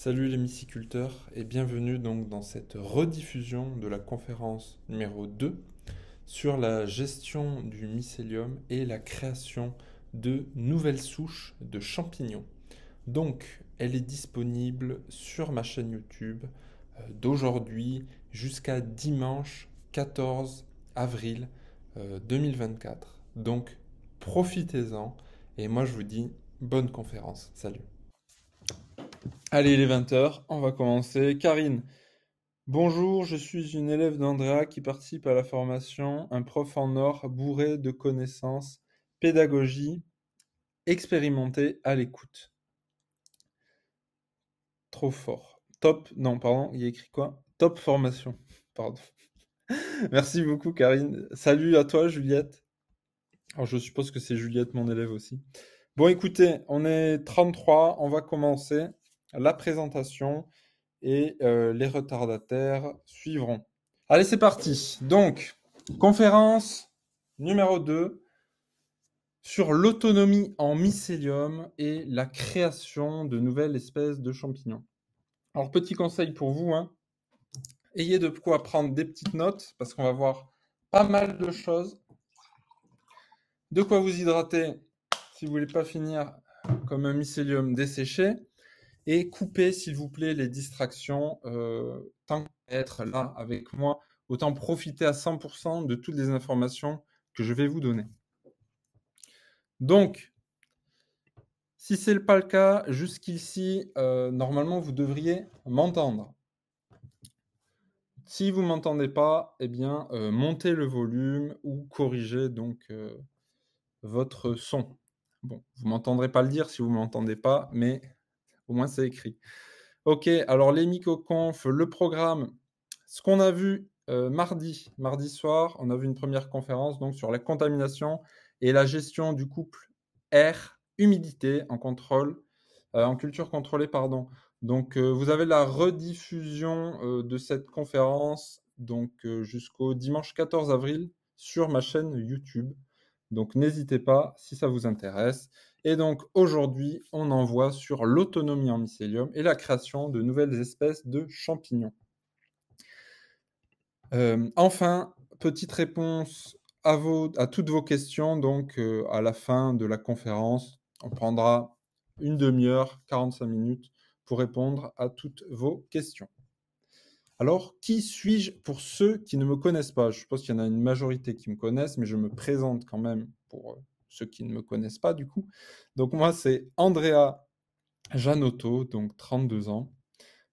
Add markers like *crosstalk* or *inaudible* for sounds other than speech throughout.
Salut les myciculteurs et bienvenue donc dans cette rediffusion de la conférence numéro 2 sur la gestion du mycélium et la création de nouvelles souches de champignons. Donc, elle est disponible sur ma chaîne YouTube euh, d'aujourd'hui jusqu'à dimanche 14 avril 2024. Euh, donc, profitez-en et moi je vous dis bonne conférence. Salut Allez, il est 20h, on va commencer. Karine, bonjour, je suis une élève d'Andrea qui participe à la formation Un prof en or bourré de connaissances, pédagogie, expérimenté à l'écoute. Trop fort. Top, non, pardon, il y a écrit quoi Top formation, *laughs* pardon. Merci beaucoup, Karine. Salut à toi, Juliette. Alors, je suppose que c'est Juliette, mon élève aussi. Bon, écoutez, on est 33, on va commencer la présentation et euh, les retardataires suivront. Allez, c'est parti. Donc, conférence numéro 2 sur l'autonomie en mycélium et la création de nouvelles espèces de champignons. Alors, petit conseil pour vous, hein. ayez de quoi prendre des petites notes parce qu'on va voir pas mal de choses. De quoi vous hydrater si vous voulez pas finir comme un mycélium desséché et coupez, s'il vous plaît, les distractions. Euh, tant être là avec moi, autant profiter à 100% de toutes les informations que je vais vous donner. Donc, si ce n'est pas le cas, jusqu'ici, euh, normalement, vous devriez m'entendre. Si vous ne m'entendez pas, eh bien, euh, montez le volume ou corrigez donc euh, votre son. Bon, vous m'entendrez pas le dire si vous ne m'entendez pas, mais au moins, c'est écrit. Ok, alors les MicoConf, le programme, ce qu'on a vu euh, mardi, mardi soir, on a vu une première conférence donc sur la contamination et la gestion du couple air humidité en contrôle, euh, en culture contrôlée, pardon. Donc euh, vous avez la rediffusion de cette conférence donc jusqu'au dimanche 14 avril sur ma chaîne YouTube. Donc n'hésitez pas si ça vous intéresse. Et donc aujourd'hui, on en voit sur l'autonomie en mycélium et la création de nouvelles espèces de champignons. Euh, enfin, petite réponse à, toutes vos questions. Donc euh, à la fin de la conférence, on prendra une demi-heure, 45 minutes pour répondre à toutes vos questions. Alors, qui suis-je pour ceux qui ne me connaissent pas Je pense qu'il y en a une majorité qui me connaissent, mais je me présente quand même pour euh, ceux qui ne me connaissent pas du coup. Donc moi, c'est Andrea Janotto, donc 32 ans.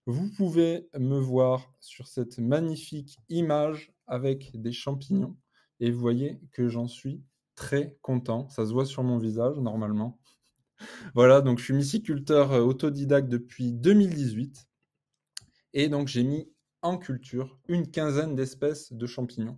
Vous pouvez me voir sur cette magnifique image avec des champignons et vous voyez que j'en suis très content. Ça se voit sur mon visage normalement. *laughs* voilà, donc je suis myciculteur euh, autodidacte depuis 2018 et donc j'ai mis en culture une quinzaine d'espèces de champignons.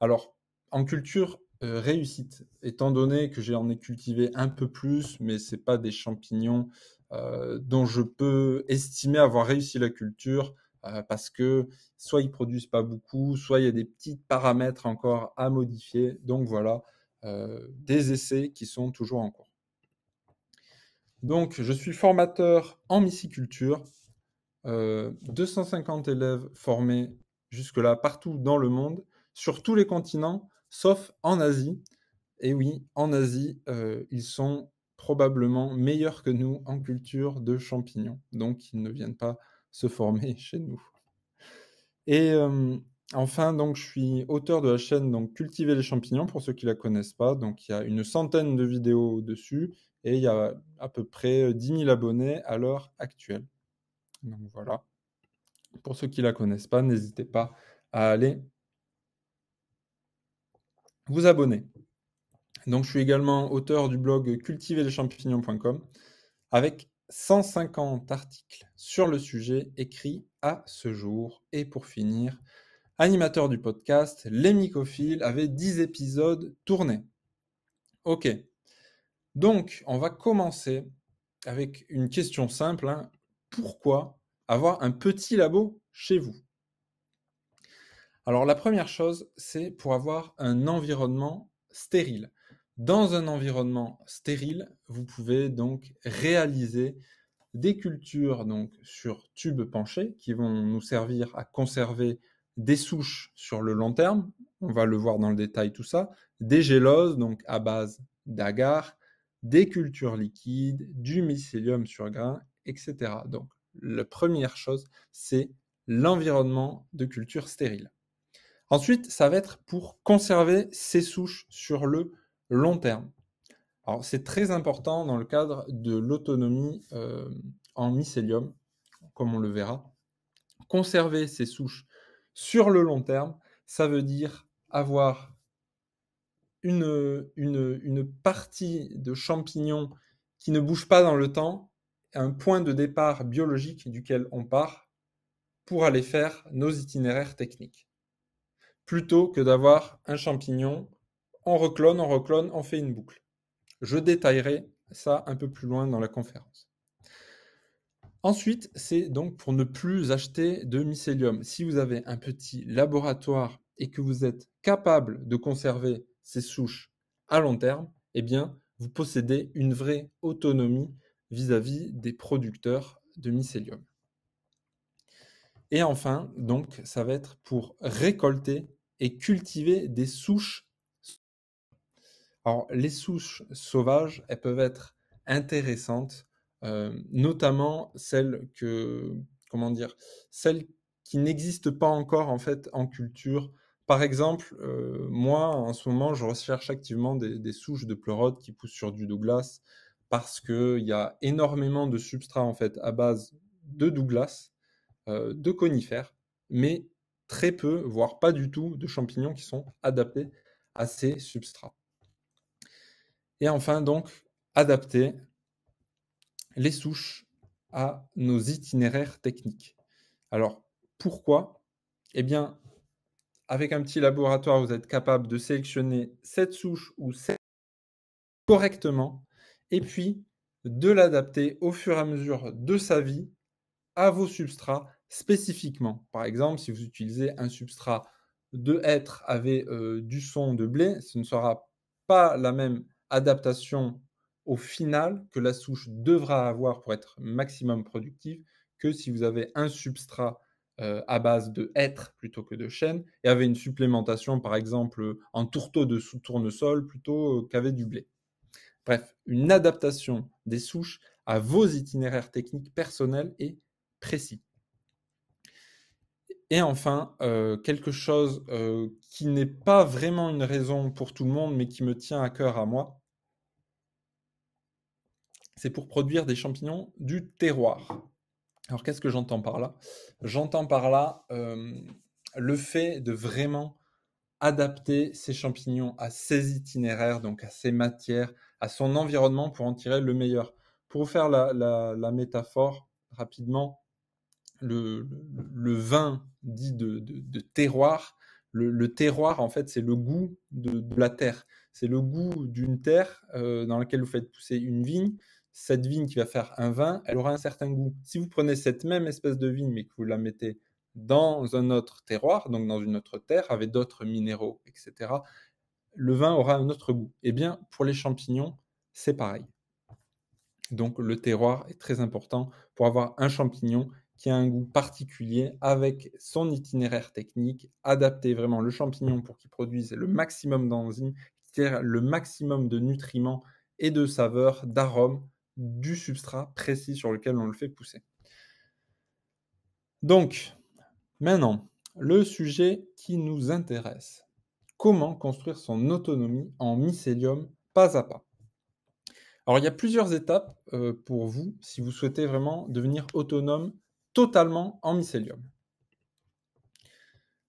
Alors en culture euh, réussite, étant donné que j'en ai cultivé un peu plus, mais ce c'est pas des champignons euh, dont je peux estimer avoir réussi la culture euh, parce que soit ils produisent pas beaucoup, soit il y a des petits paramètres encore à modifier. Donc voilà, des essais qui sont toujours en cours. Donc je suis formateur en myciculture, 250 élèves formés jusque-là partout dans le monde, sur tous les continents sauf en Asie. Et oui, en Asie, euh, ils sont probablement meilleurs que nous en culture de champignons. Donc, ils ne viennent pas se former *laughs* chez nous. Et euh, enfin, donc, je suis auteur de la chaîne donc, Cultiver les champignons, pour ceux qui ne la connaissent pas. Donc, il y a une centaine de vidéos dessus et il y a à peu près 10 euh, 000 abonnés à l'heure actuelle. Donc, voilà. Pour ceux qui ne la connaissent pas, n'hésitez pas à aller vous abonner. Donc, je suis également auteur du blog cultiverleschampignons.com avec 150 articles sur le sujet écrits à ce jour. Et pour finir, animateur du podcast, Les Mycophiles avait 10 épisodes tournés. Ok. Donc, on va commencer avec une question simple. Hein. Pourquoi avoir un petit labo chez vous alors la première chose, c'est pour avoir un environnement stérile. Dans un environnement stérile, vous pouvez donc réaliser des cultures donc sur tubes penchés qui vont nous servir à conserver des souches sur le long terme. On va le voir dans le détail tout ça. Des géloses donc à base d'agar, des cultures liquides, du mycélium sur grain, etc. Donc la première chose, c'est l'environnement de culture stérile. Ensuite, ça va être pour conserver ces souches sur le long terme. Alors, c'est très important dans le cadre de l'autonomie euh, en mycélium, comme on le verra. Conserver ces souches sur le long terme, ça veut dire avoir une, une, une partie de champignons qui ne bouge pas dans le temps, un point de départ biologique duquel on part pour aller faire nos itinéraires techniques plutôt que d'avoir un champignon, on reclone, on reclone, on fait une boucle. Je détaillerai ça un peu plus loin dans la conférence. Ensuite, c'est donc pour ne plus acheter de mycélium. Si vous avez un petit laboratoire et que vous êtes capable de conserver ces souches à long terme, eh bien, vous possédez une vraie autonomie vis-à-vis des producteurs de mycélium. Et enfin, donc, ça va être pour récolter et cultiver des souches. Alors, les souches sauvages, elles peuvent être intéressantes, euh, notamment celles que, comment dire, celles qui n'existent pas encore en fait en culture. Par exemple, euh, moi, en ce moment, je recherche activement des, souches de pleurotes qui poussent sur du Douglas parce qu'il y a énormément de substrats en fait à base de Douglas, euh, de conifères, mais très peu, voire pas du tout, de champignons qui sont adaptés à ces substrats. Et enfin, donc, adapter les souches à nos itinéraires techniques. Alors, pourquoi Eh bien, avec un petit laboratoire, vous êtes capable de sélectionner cette souche ou cette correctement, et puis de l'adapter au fur et à mesure de sa vie à vos substrats, spécifiquement. Par exemple, si vous utilisez un substrat de hêtre avec euh, du son de blé, ce ne sera pas la même adaptation au final que la souche devra avoir pour être maximum productive que si vous avez un substrat euh, à base de hêtre plutôt que de chêne et avez une supplémentation par exemple en tourteau de tournesol plutôt euh, qu'avec du blé. Bref, une adaptation des souches à vos itinéraires techniques personnels et précis et enfin, euh, quelque chose euh, qui n'est pas vraiment une raison pour tout le monde, mais qui me tient à cœur à moi, c'est pour produire des champignons du terroir. Alors qu'est-ce que j'entends par là J'entends par là euh, le fait de vraiment adapter ces champignons à ses itinéraires, donc à ses matières, à son environnement pour en tirer le meilleur. Pour faire la métaphore rapidement, le, vin dit de, terroir, le, terroir, en fait, c'est le goût de, la terre. C'est le goût d'une terre euh, dans laquelle vous faites pousser une vigne. Cette vigne qui va faire un vin, elle aura un certain goût. Si vous prenez cette même espèce de vigne, mais que vous la mettez dans un autre terroir, donc dans une autre terre, avec d'autres minéraux, etc., le vin aura un autre goût. Eh bien, pour les champignons, c'est pareil. Donc, le terroir est très important pour avoir un champignon qui a un goût particulier avec son itinéraire technique, adapter vraiment le champignon pour qu'il produise le maximum d'enzymes, le maximum de nutriments et de saveurs, d'arômes du substrat précis sur lequel on le fait pousser. Donc, maintenant, le sujet qui nous intéresse. Comment construire son autonomie en mycélium pas à pas Alors, il y a plusieurs étapes euh, pour vous si vous souhaitez vraiment devenir autonome totalement en mycélium.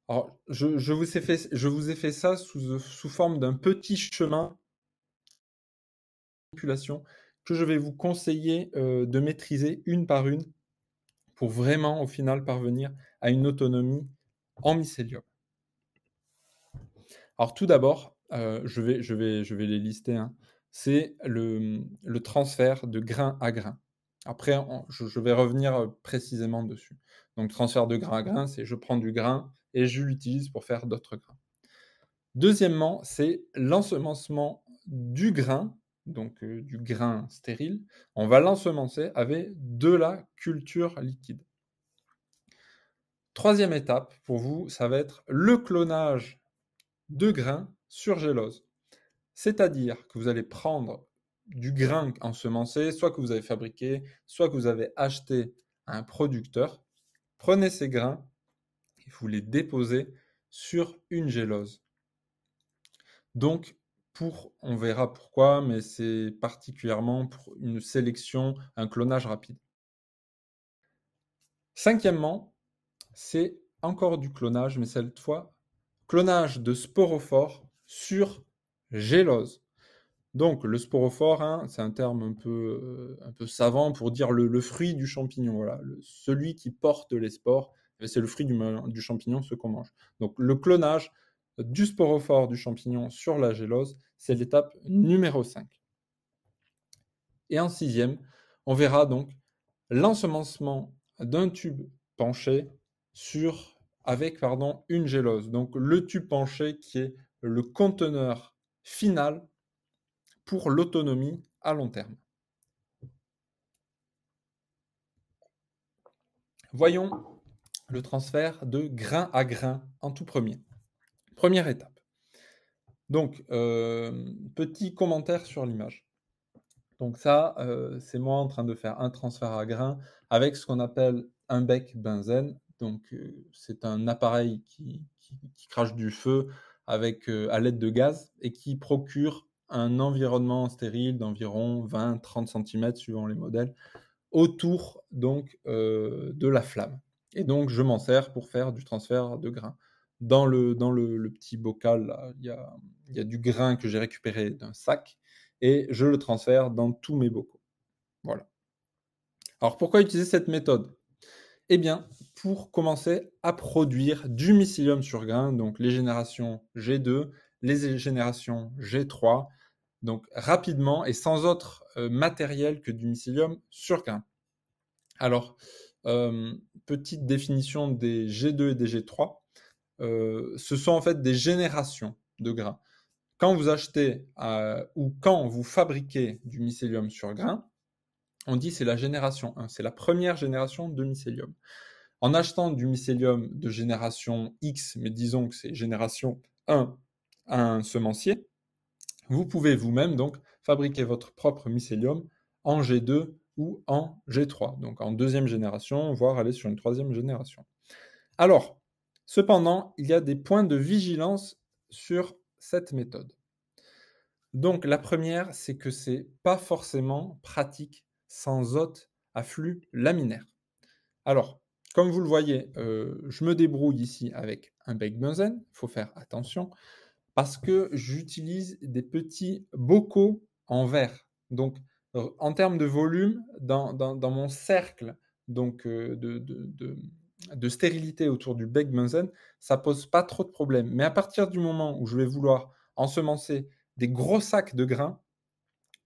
Alors, je, vous ai fait, je, vous ai fait, ça sous, forme d'un petit chemin de que je vais vous conseiller euh, de maîtriser une par une pour vraiment au final parvenir à une autonomie en mycélium. Alors tout d'abord, euh, je, vais, je, vais, je vais les lister. Hein. C'est le, le transfert de grain à grain. Après, je, vais revenir précisément dessus. Donc, transfert de grain à grain, c'est je prends du grain et je l'utilise pour faire d'autres grains. Deuxièmement, c'est l'ensemencement du grain, donc du grain stérile. On va l'ensemencer avec de la culture liquide. Troisième étape pour vous, ça va être le clonage de grains sur gélose. C'est-à-dire que vous allez prendre du grain ensemencé, soit que vous avez fabriqué, soit que vous avez acheté à un producteur, prenez ces grains et vous les déposez sur une gélose. Donc, pour, on verra pourquoi, mais c'est particulièrement pour une sélection, un clonage rapide. Cinquièmement, c'est encore du clonage, mais cette fois, clonage de sporophore sur gélose. Donc, le sporophore, hein, c'est un terme un peu, euh, un peu savant pour dire le, fruit du champignon. Voilà, celui qui porte les spores, eh ben, c'est le fruit du, champignon, ce qu'on mange. Donc, le clonage du sporophore du champignon sur la gélose, c'est l'étape numéro 5. Et en sixième, on verra donc l'ensemencement d'un tube penché sur, avec pardon, une gélose. Donc, le tube penché qui est le conteneur final pour l'autonomie à long terme. Voyons le transfert de grain à grain en tout premier. Première étape. Donc, euh, petit commentaire sur l'image. Donc ça, euh, c'est moi en train de faire un transfert à grain avec ce qu'on appelle un bec benzène. Donc euh, c'est un appareil qui, qui, crache du feu avec, à l'aide de gaz et qui procure un environnement stérile d'environ 20-30 cm suivant les modèles autour donc euh, de la flamme. Et donc je m'en sers pour faire du transfert de grains. Dans le, dans le, petit bocal, il y, a, du grain que j'ai récupéré d'un sac et je le transfère dans tous mes bocaux. Voilà. Alors pourquoi utiliser cette méthode Eh bien, pour commencer à produire du mycélium sur grain, donc les générations G2, les générations G3 donc rapidement et sans autre euh, matériel que du mycélium sur grain. Alors, euh, petite définition des G2 et des G3, euh, ce sont en fait des générations de grains. Quand vous achetez ou quand vous fabriquez du mycélium sur grain, on dit c'est la génération 1, c'est la première génération de mycélium. En achetant du mycélium de génération X, mais disons que c'est génération 1 un semencier, vous pouvez vous-même donc fabriquer votre propre mycélium en G2 ou en G3, donc en deuxième génération, voire aller sur une troisième génération. Alors, cependant, il y a des points de vigilance sur cette méthode. Donc la première, c'est que ce n'est pas forcément pratique sans hôte à flux laminaire. Alors, comme vous le voyez, euh, je me débrouille ici avec un bec benzène, il faut faire attention parce que j'utilise des petits bocaux en verre. Donc, en termes de volume, dans, mon cercle euh, de, stérilité autour du bec ça pose pas trop de problèmes. Mais à partir du moment où je vais vouloir ensemencer des gros sacs de grains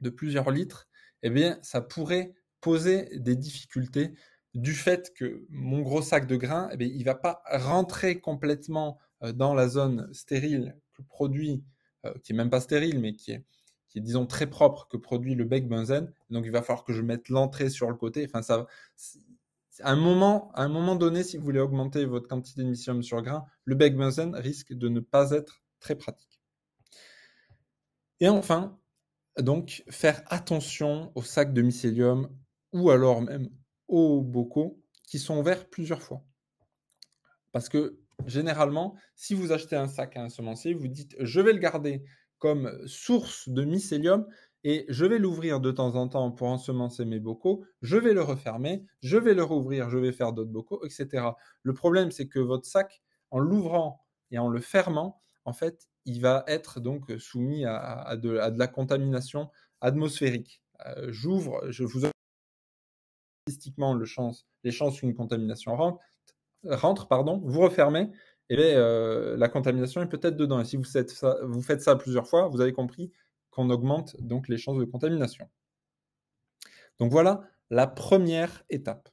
de plusieurs litres, eh bien, ça pourrait poser des difficultés du fait que mon gros sac de grains, eh il ne va pas rentrer complètement euh, dans la zone stérile produit, euh, qui est même pas stérile, mais qui est, qui est, disons, très propre que produit le bec benzène, Donc, il va falloir que je mette l'entrée sur le côté. Enfin, ça, à un, moment, à un moment donné, si vous voulez augmenter votre quantité de mycélium sur grain, le bec benzène risque de ne pas être très pratique. Et enfin, donc, faire attention aux sacs de mycélium ou alors même aux bocaux qui sont ouverts plusieurs fois. Parce que Généralement, si vous achetez un sac à un semencier, vous dites je vais le garder comme source de mycélium et je vais l'ouvrir de temps en temps pour ensemencer mes bocaux, je vais le refermer, je vais le rouvrir, je vais faire d'autres bocaux, etc. Le problème, c'est que votre sac, en l'ouvrant et en le fermant, en fait, il va être donc soumis à, de, la contamination atmosphérique. Euh, j'ouvre, je vous statistiquement les chances qu'une contamination rentre, rentre, pardon, vous refermez, et ben, euh, la contamination est peut-être dedans. Et si vous faites, ça, vous faites ça plusieurs fois, vous avez compris qu'on augmente donc les chances de contamination. Donc voilà la première étape.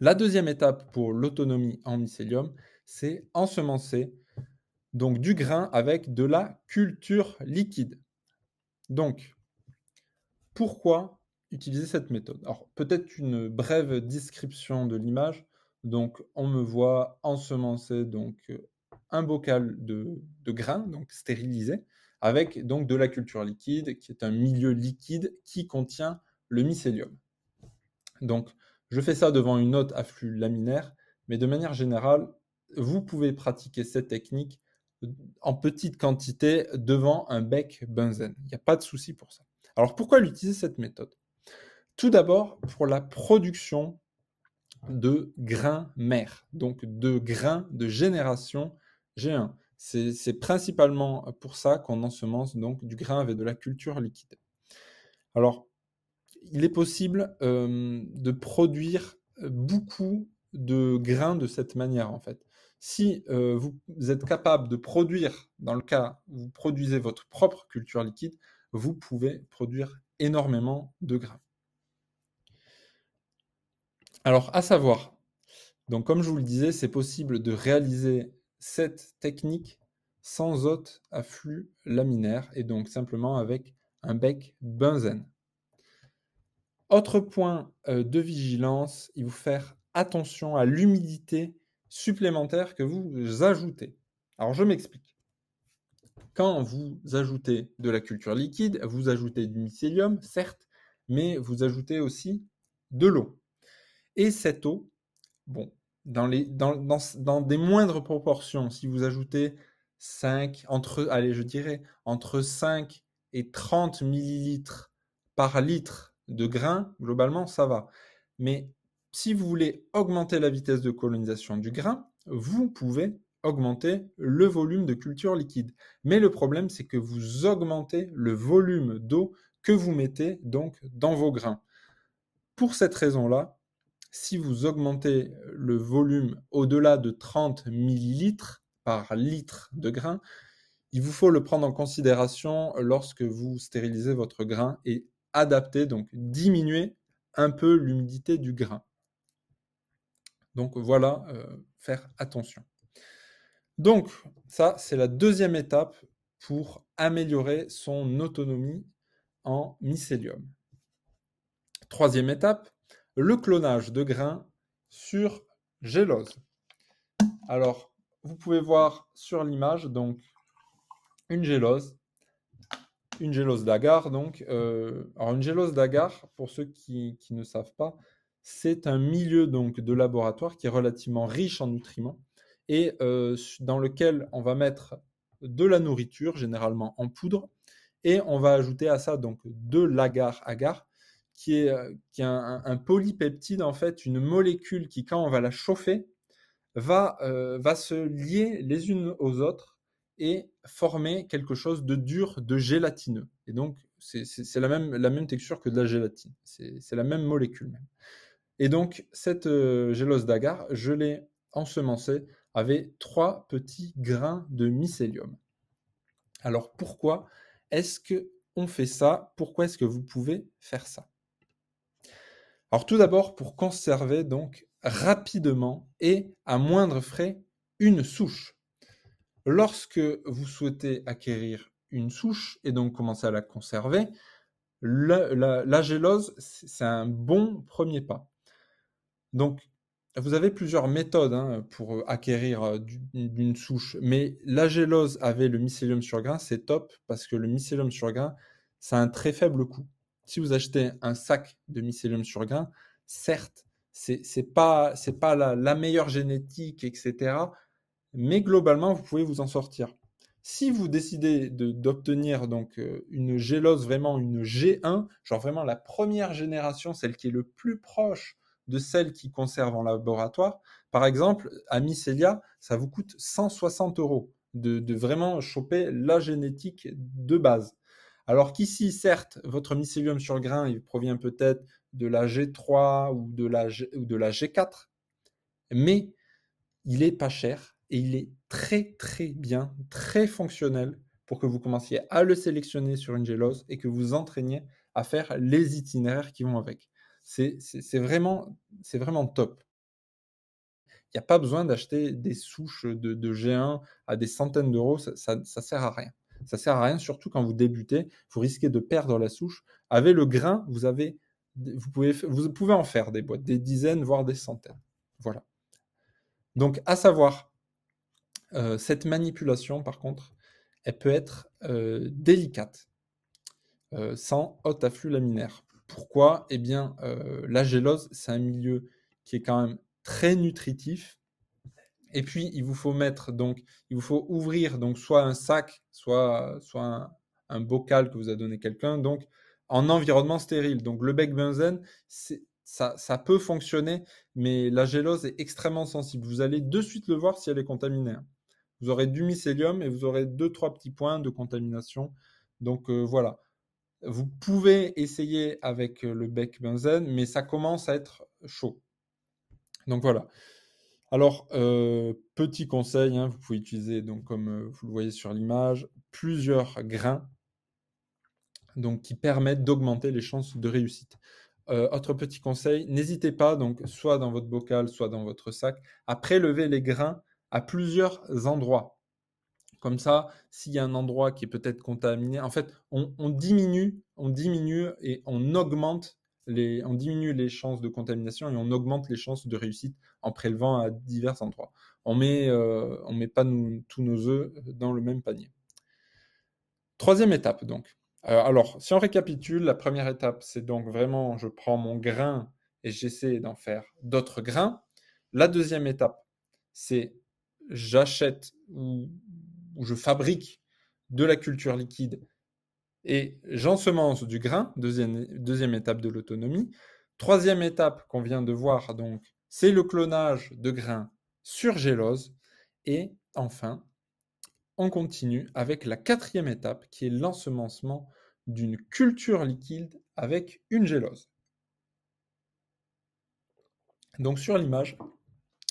La deuxième étape pour l'autonomie en mycélium, c'est ensemencer donc du grain avec de la culture liquide. Donc, pourquoi utiliser cette méthode Alors, peut-être une brève description de l'image. Donc, on me voit ensemencer donc euh, un bocal de, grains, donc stérilisé, avec donc de la culture liquide, qui est un milieu liquide qui contient le mycélium. Donc, je fais ça devant une note à flux laminaire, mais de manière générale, vous pouvez pratiquer cette technique euh, en petite quantité devant un bec benzène. Il n'y a pas de souci pour ça. Alors pourquoi l'utiliser cette méthode Tout d'abord pour la production de grains mère, donc de grains de génération G1. C'est principalement pour ça qu'on ensemence donc du grain avec de la culture liquide. Alors, il est possible de produire beaucoup de grains de cette manière en fait. Si vous êtes capable de produire, dans le cas où vous produisez votre propre culture liquide, vous pouvez produire énormément de grains. Alors, à savoir, donc comme je vous le disais, c'est possible de réaliser cette technique sans hôte à flux laminaire et donc simplement avec un bec benzène. Autre point euh, de vigilance, il faut faire attention à l'humidité supplémentaire que vous ajoutez. Alors je m'explique. Quand vous ajoutez de la culture liquide, vous ajoutez du mycélium, certes, mais vous ajoutez aussi de l'eau. Et cette eau, bon, dans, des moindres proportions, si vous ajoutez 5, entre, allez, je dirais, entre 5 et 30 millilitres par litre de grain, globalement, ça va. Mais si vous voulez augmenter la vitesse de colonisation du grain, vous pouvez augmenter le volume de culture liquide. Mais le problème, c'est que vous augmentez le volume d'eau que vous mettez donc dans vos grains. Pour cette raison-là, si vous augmentez le volume au-delà de 30 millilitres par litre de grain, il vous faut le prendre en considération lorsque vous stérilisez votre grain et adapter, donc diminuer un peu l'humidité du grain. Donc voilà, euh, faire attention. Donc ça, c'est la deuxième étape pour améliorer son autonomie en mycélium. Troisième étape, le clonage de grains sur gélose. Alors, vous pouvez voir sur l'image donc une gélose, une gélose d'agar. Donc, euh, alors une gélose d'agar, pour ceux qui, ne savent pas, c'est un milieu donc de laboratoire qui est relativement riche en nutriments et euh, dans lequel on va mettre de la nourriture, généralement en poudre, et on va ajouter à ça donc de l'agar-agar qui est, euh, un, polypeptide, en fait, une molécule qui, quand on va la chauffer, va, euh, va se lier les unes aux autres et former quelque chose de dur, de gélatineux. Et donc, c'est la même, la même texture que de la gélatine. C'est la même molécule même. Et donc, cette euh, gélose d'agar, je l'ai ensemencée avec trois petits grains de mycélium. Alors, pourquoi est-ce que on fait ça Pourquoi est-ce que vous pouvez faire ça alors tout d'abord, pour conserver donc rapidement et à moindre frais une souche. Lorsque vous souhaitez acquérir une souche et donc commencer à la conserver, la, gélose, c'est un bon premier pas. Donc, vous avez plusieurs méthodes hein, pour acquérir euh, d'une souche, mais la gélose avec le mycélium sur grain, c'est top parce que le mycélium sur grain, ça a un très faible coût si vous achetez un sac de mycélium sur grain, certes, ce n'est pas, la, meilleure génétique, etc. Mais globalement, vous pouvez vous en sortir. Si vous décidez d'obtenir donc euh, une gélose, vraiment une G1, genre vraiment la première génération, celle qui est le plus proche de celle qui conserve en laboratoire, par exemple, à Mycélia, ça vous coûte 160 euros de vraiment choper la génétique de base. Alors qu'ici, certes, votre mycélium sur grain, il provient peut-être de la G3 ou de la, G, ou de 4 mais il est pas cher et il est très très bien, très fonctionnel pour que vous commenciez à le sélectionner sur une gélose et que vous entraîniez à faire les itinéraires qui vont avec. C'est vraiment, vraiment top. Il n'y a pas besoin d'acheter des souches de, de, G1 à des centaines d'euros, ça ne sert à rien. Ça sert à rien, surtout quand vous débutez, vous risquez de perdre la souche. Avec le grain, vous avez, vous pouvez, vous pouvez en faire des boîtes, des dizaines, voire des centaines. Voilà. Donc, à savoir, euh, cette manipulation, par contre, elle peut être euh, délicate, euh, sans haute afflux laminaire. Pourquoi Eh bien, la gélose, c'est un milieu qui est quand même très nutritif, et puis, il vous faut mettre, donc, il vous faut ouvrir, donc, soit un sac, soit, soit un, bocal que vous a donné quelqu'un, donc, en environnement stérile. Donc, le bec benzène, ça, ça, peut fonctionner, mais la gélose est extrêmement sensible. Vous allez de suite le voir si elle est contaminée. Hein. Vous aurez du mycélium et vous aurez deux, trois petits points de contamination. Donc, euh, voilà. Vous pouvez essayer avec euh, le bec benzène, mais ça commence à être chaud. Donc voilà. Alors, euh, petit conseil, hein, vous pouvez utiliser, donc, comme euh, vous le voyez sur l'image, plusieurs grains donc, qui permettent d'augmenter les chances de réussite. Euh, autre petit conseil, n'hésitez pas, donc, soit dans votre bocal, soit dans votre sac, à prélever les grains à plusieurs endroits. Comme ça, s'il y a un endroit qui est peut-être contaminé, en fait, on diminue, on diminue et on augmente on diminue les chances de contamination et on augmente les chances de réussite en prélevant à divers endroits. On met, euh, met pas tous nos œufs dans le même panier. Troisième étape donc. Euh, alors, si on récapitule, la première étape, c'est donc vraiment, je prends mon grain et j'essaie d'en faire d'autres grains. La deuxième étape, c'est j'achète ou je fabrique de la culture liquide et j'ensemence du grain, deuxième, étape de l'autonomie. Troisième étape qu'on vient de voir, donc, c'est le clonage de grains sur gélose. Et enfin, on continue avec la quatrième étape qui est l'ensemencement d'une culture liquide avec une gélose. Donc sur l'image,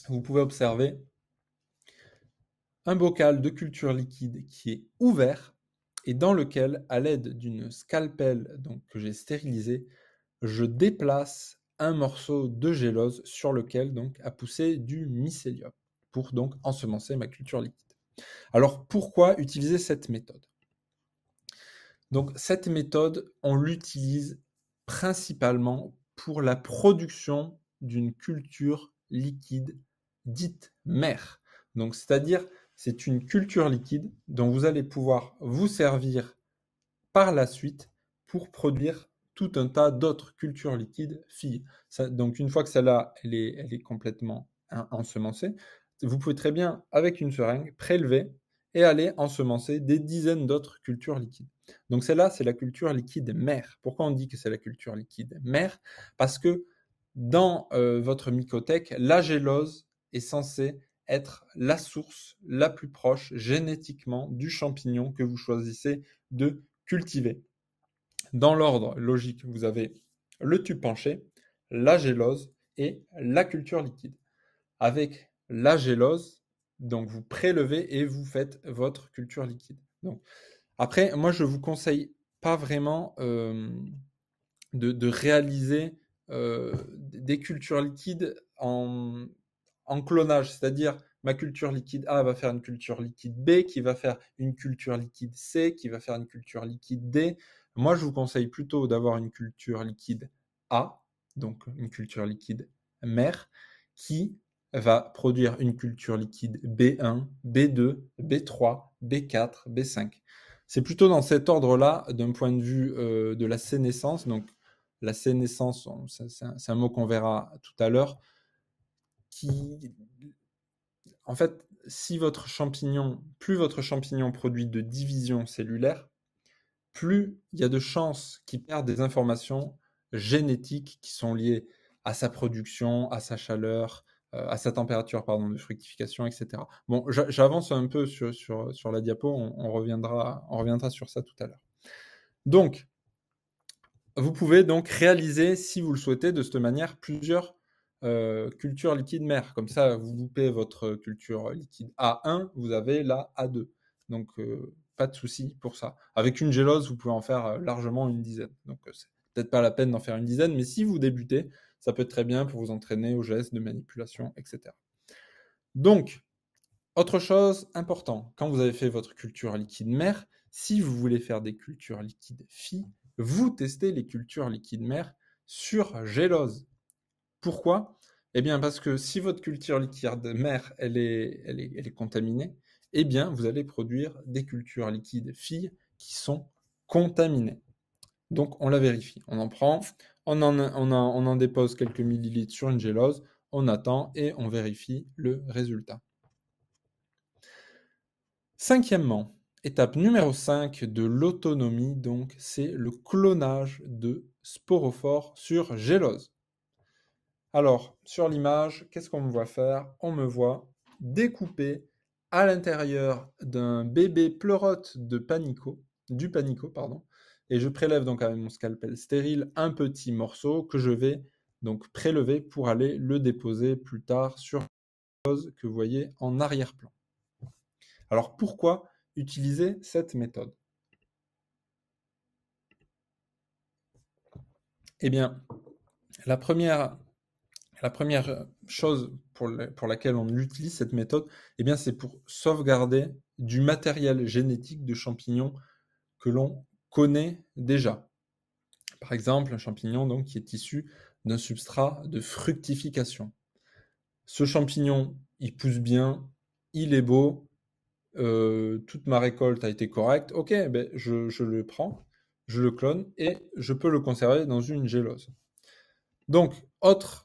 vous pouvez observer un bocal de culture liquide qui est ouvert et dans lequel, à l'aide d'une scalpel donc, que j'ai stérilisée, je déplace un morceau de gélose sur lequel donc a poussé du mycélium pour donc ensemencer ma culture liquide. Alors pourquoi utiliser cette méthode Donc cette méthode, on l'utilise principalement pour la production d'une culture liquide dite mère. Donc c'est-à-dire c'est une culture liquide dont vous allez pouvoir vous servir par la suite pour produire tout un tas d'autres cultures liquides filles. donc une fois que celle-là, elle est, complètement ensemencée, vous pouvez très bien, avec une seringue, prélever et aller ensemencer des dizaines d'autres cultures liquides. Donc celle-là, c'est la culture liquide mère. Pourquoi on dit que c'est la culture liquide mère Parce que dans euh, votre mycothèque, la gélose est censée être la source la plus proche génétiquement du champignon que vous choisissez de cultiver. Dans l'ordre logique, vous avez le tube penché, la gélose et la culture liquide. Avec la gélose, donc vous prélevez et vous faites votre culture liquide. Donc, après, moi je vous conseille pas vraiment euh, de, réaliser euh, des cultures liquides en en clonage, c'est-à-dire ma culture liquide A va faire une culture liquide B, qui va faire une culture liquide C, qui va faire une culture liquide D. Moi, je vous conseille plutôt d'avoir une culture liquide A, donc une culture liquide mère, qui va produire une culture liquide B1, B2, B3, B4, B5. C'est plutôt dans cet ordre-là, d'un point de vue euh, de la sénescence. Donc, la sénescence, c'est un, mot qu'on verra tout à l'heure en fait, si votre champignon, plus votre champignon produit de division cellulaire, plus il y a de chances qu'il perde des informations génétiques qui sont liées à sa production, à sa chaleur, euh, à sa température de fructification, etc. Bon, j'avance un peu sur, la diapo, on, on, reviendra, on reviendra sur ça tout à l'heure. Donc, vous pouvez donc réaliser, si vous le souhaitez, de cette manière, plusieurs euh, culture liquide mère. Comme ça, vous loupez votre culture liquide A1, vous avez la A2. Donc, euh, pas de souci pour ça. Avec une gélose, vous pouvez en faire euh, largement une dizaine. Donc, c'est peut-être pas la peine d'en faire une dizaine, mais si vous débutez, ça peut être très bien pour vous entraîner aux gestes de manipulation, etc. Donc, autre chose importante, quand vous avez fait votre culture liquide mère, si vous voulez faire des cultures liquides phi, vous testez les cultures liquides mère sur gélose. Pourquoi Eh bien, parce que si votre culture liquide mère, est, elle est, elle est contaminée, eh bien, vous allez produire des cultures liquides filles qui sont contaminées. Donc, on la vérifie. On en prend, on en, dépose quelques millilitres sur une gélose, on attend et on vérifie le résultat. Cinquièmement, étape numéro 5 de l'autonomie, donc c'est le clonage de sporophores sur gélose. Alors, sur l'image, qu'est-ce qu'on me voit faire On me voit découper à l'intérieur d'un bébé pleurote de panico, du panico, pardon, et je prélève donc avec mon scalpel stérile un petit morceau que je vais donc prélever pour aller le déposer plus tard sur pose que vous voyez en arrière-plan. Alors pourquoi utiliser cette méthode Eh bien, la première la première chose pour, laquelle on utilise cette méthode, eh bien, c'est pour sauvegarder du matériel génétique de champignons que l'on connaît déjà. Par exemple, un champignon donc, qui est issu d'un substrat de fructification. Ce champignon, il pousse bien, il est beau, euh, toute ma récolte a été correcte, ok, ben je, je, le prends, je le clone et je peux le conserver dans une gélose. Donc, autre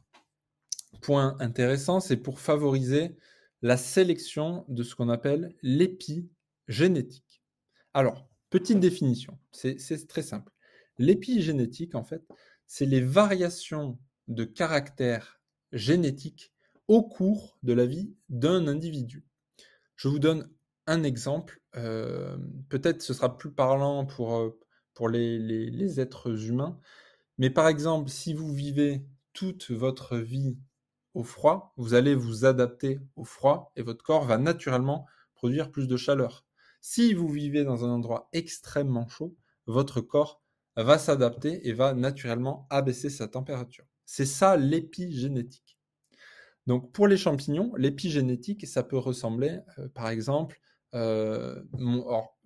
point intéressant, c'est pour favoriser la sélection de ce qu'on appelle l'épigénétique. Alors, petite définition, c'est très simple. L'épigénétique, en fait, c'est les variations de caractère génétique au cours de la vie d'un individu. Je vous donne un exemple. Euh, peut-être ce sera plus parlant pour, euh, pour les, les êtres humains. Mais par exemple, si vous vivez toute votre vie au froid, vous allez vous adapter au froid et votre corps va naturellement produire plus de chaleur. Si vous vivez dans un endroit extrêmement chaud, votre corps va s'adapter et va naturellement abaisser sa température. C'est ça l'épigénétique. Donc pour les champignons, l'épigénétique, ça peut ressembler, euh, par exemple, euh,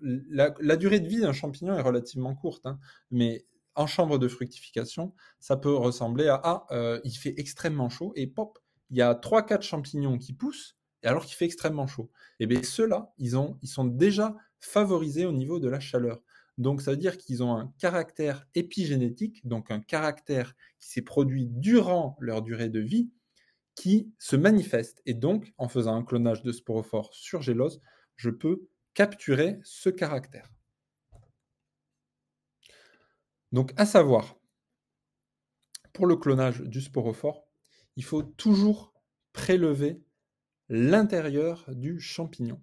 la, durée de vie d'un champignon est relativement courte, hein, mais en chambre de fructification, ça peut ressembler à ah, euh, il fait extrêmement chaud et pop, il y a 3-4 champignons qui poussent, alors qu'il fait extrêmement chaud. Et eh bien ceux-là, ils, ils sont déjà favorisés au niveau de la chaleur. Donc ça veut dire qu'ils ont un caractère épigénétique, donc un caractère qui s'est produit durant leur durée de vie, qui se manifeste. Et donc, en faisant un clonage de sporophore sur gélose, je peux capturer ce caractère. Donc à savoir, pour le clonage du sporophore, il faut toujours prélever l'intérieur du champignon.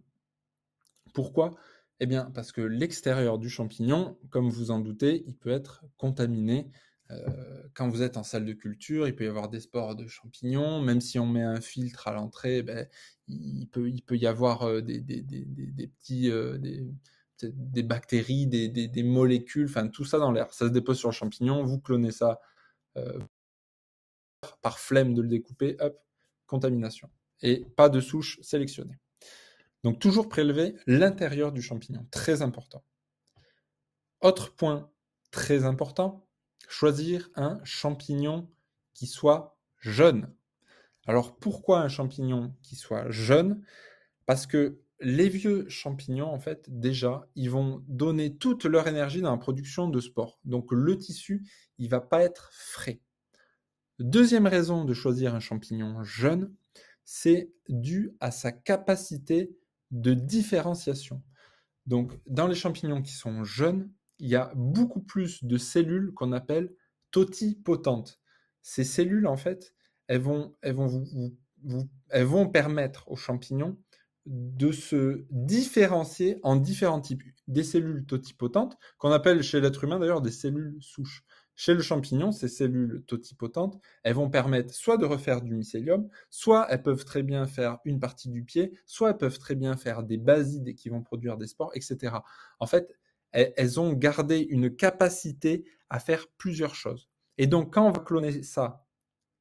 Pourquoi Eh bien parce que l'extérieur du champignon, comme vous en doutez, il peut être contaminé. Euh, quand vous êtes en salle de culture, il peut y avoir des spores de champignons. Même si on met un filtre à l'entrée, eh ben, il, peut, y avoir euh, des, petits... Euh, des bactéries, des, molécules, enfin tout ça dans l'air. Ça se dépose sur le champignon, vous clonez ça, par flemme de le découper, hop, contamination. Et pas de souche sélectionnée. Donc toujours prélever l'intérieur du champignon, très important. Autre point très important, choisir un champignon qui soit jeune. Alors pourquoi un champignon qui soit jeune Parce que les vieux champignons, en fait, déjà, ils vont donner toute leur énergie dans la production de spores. Donc le tissu, il va pas être frais. Deuxième raison de choisir un champignon jeune, c'est dû à sa capacité de différenciation. Donc, dans les champignons qui sont jeunes, il y a beaucoup plus de cellules qu'on appelle totipotentes. Ces cellules, en fait, elles vont, elles vont, vous, vont permettre aux champignons de se différencier en différents types. Des cellules totipotentes, qu'on appelle chez l'être humain d'ailleurs des cellules souches. Chez le champignon, ces cellules totipotentes, elles vont permettre soit de refaire du mycélium, soit elles peuvent très bien faire une partie du pied, soit elles peuvent très bien faire des basides qui vont produire des spores, etc. En fait, elles ont gardé une capacité à faire plusieurs choses. Et donc, quand on va cloner ça,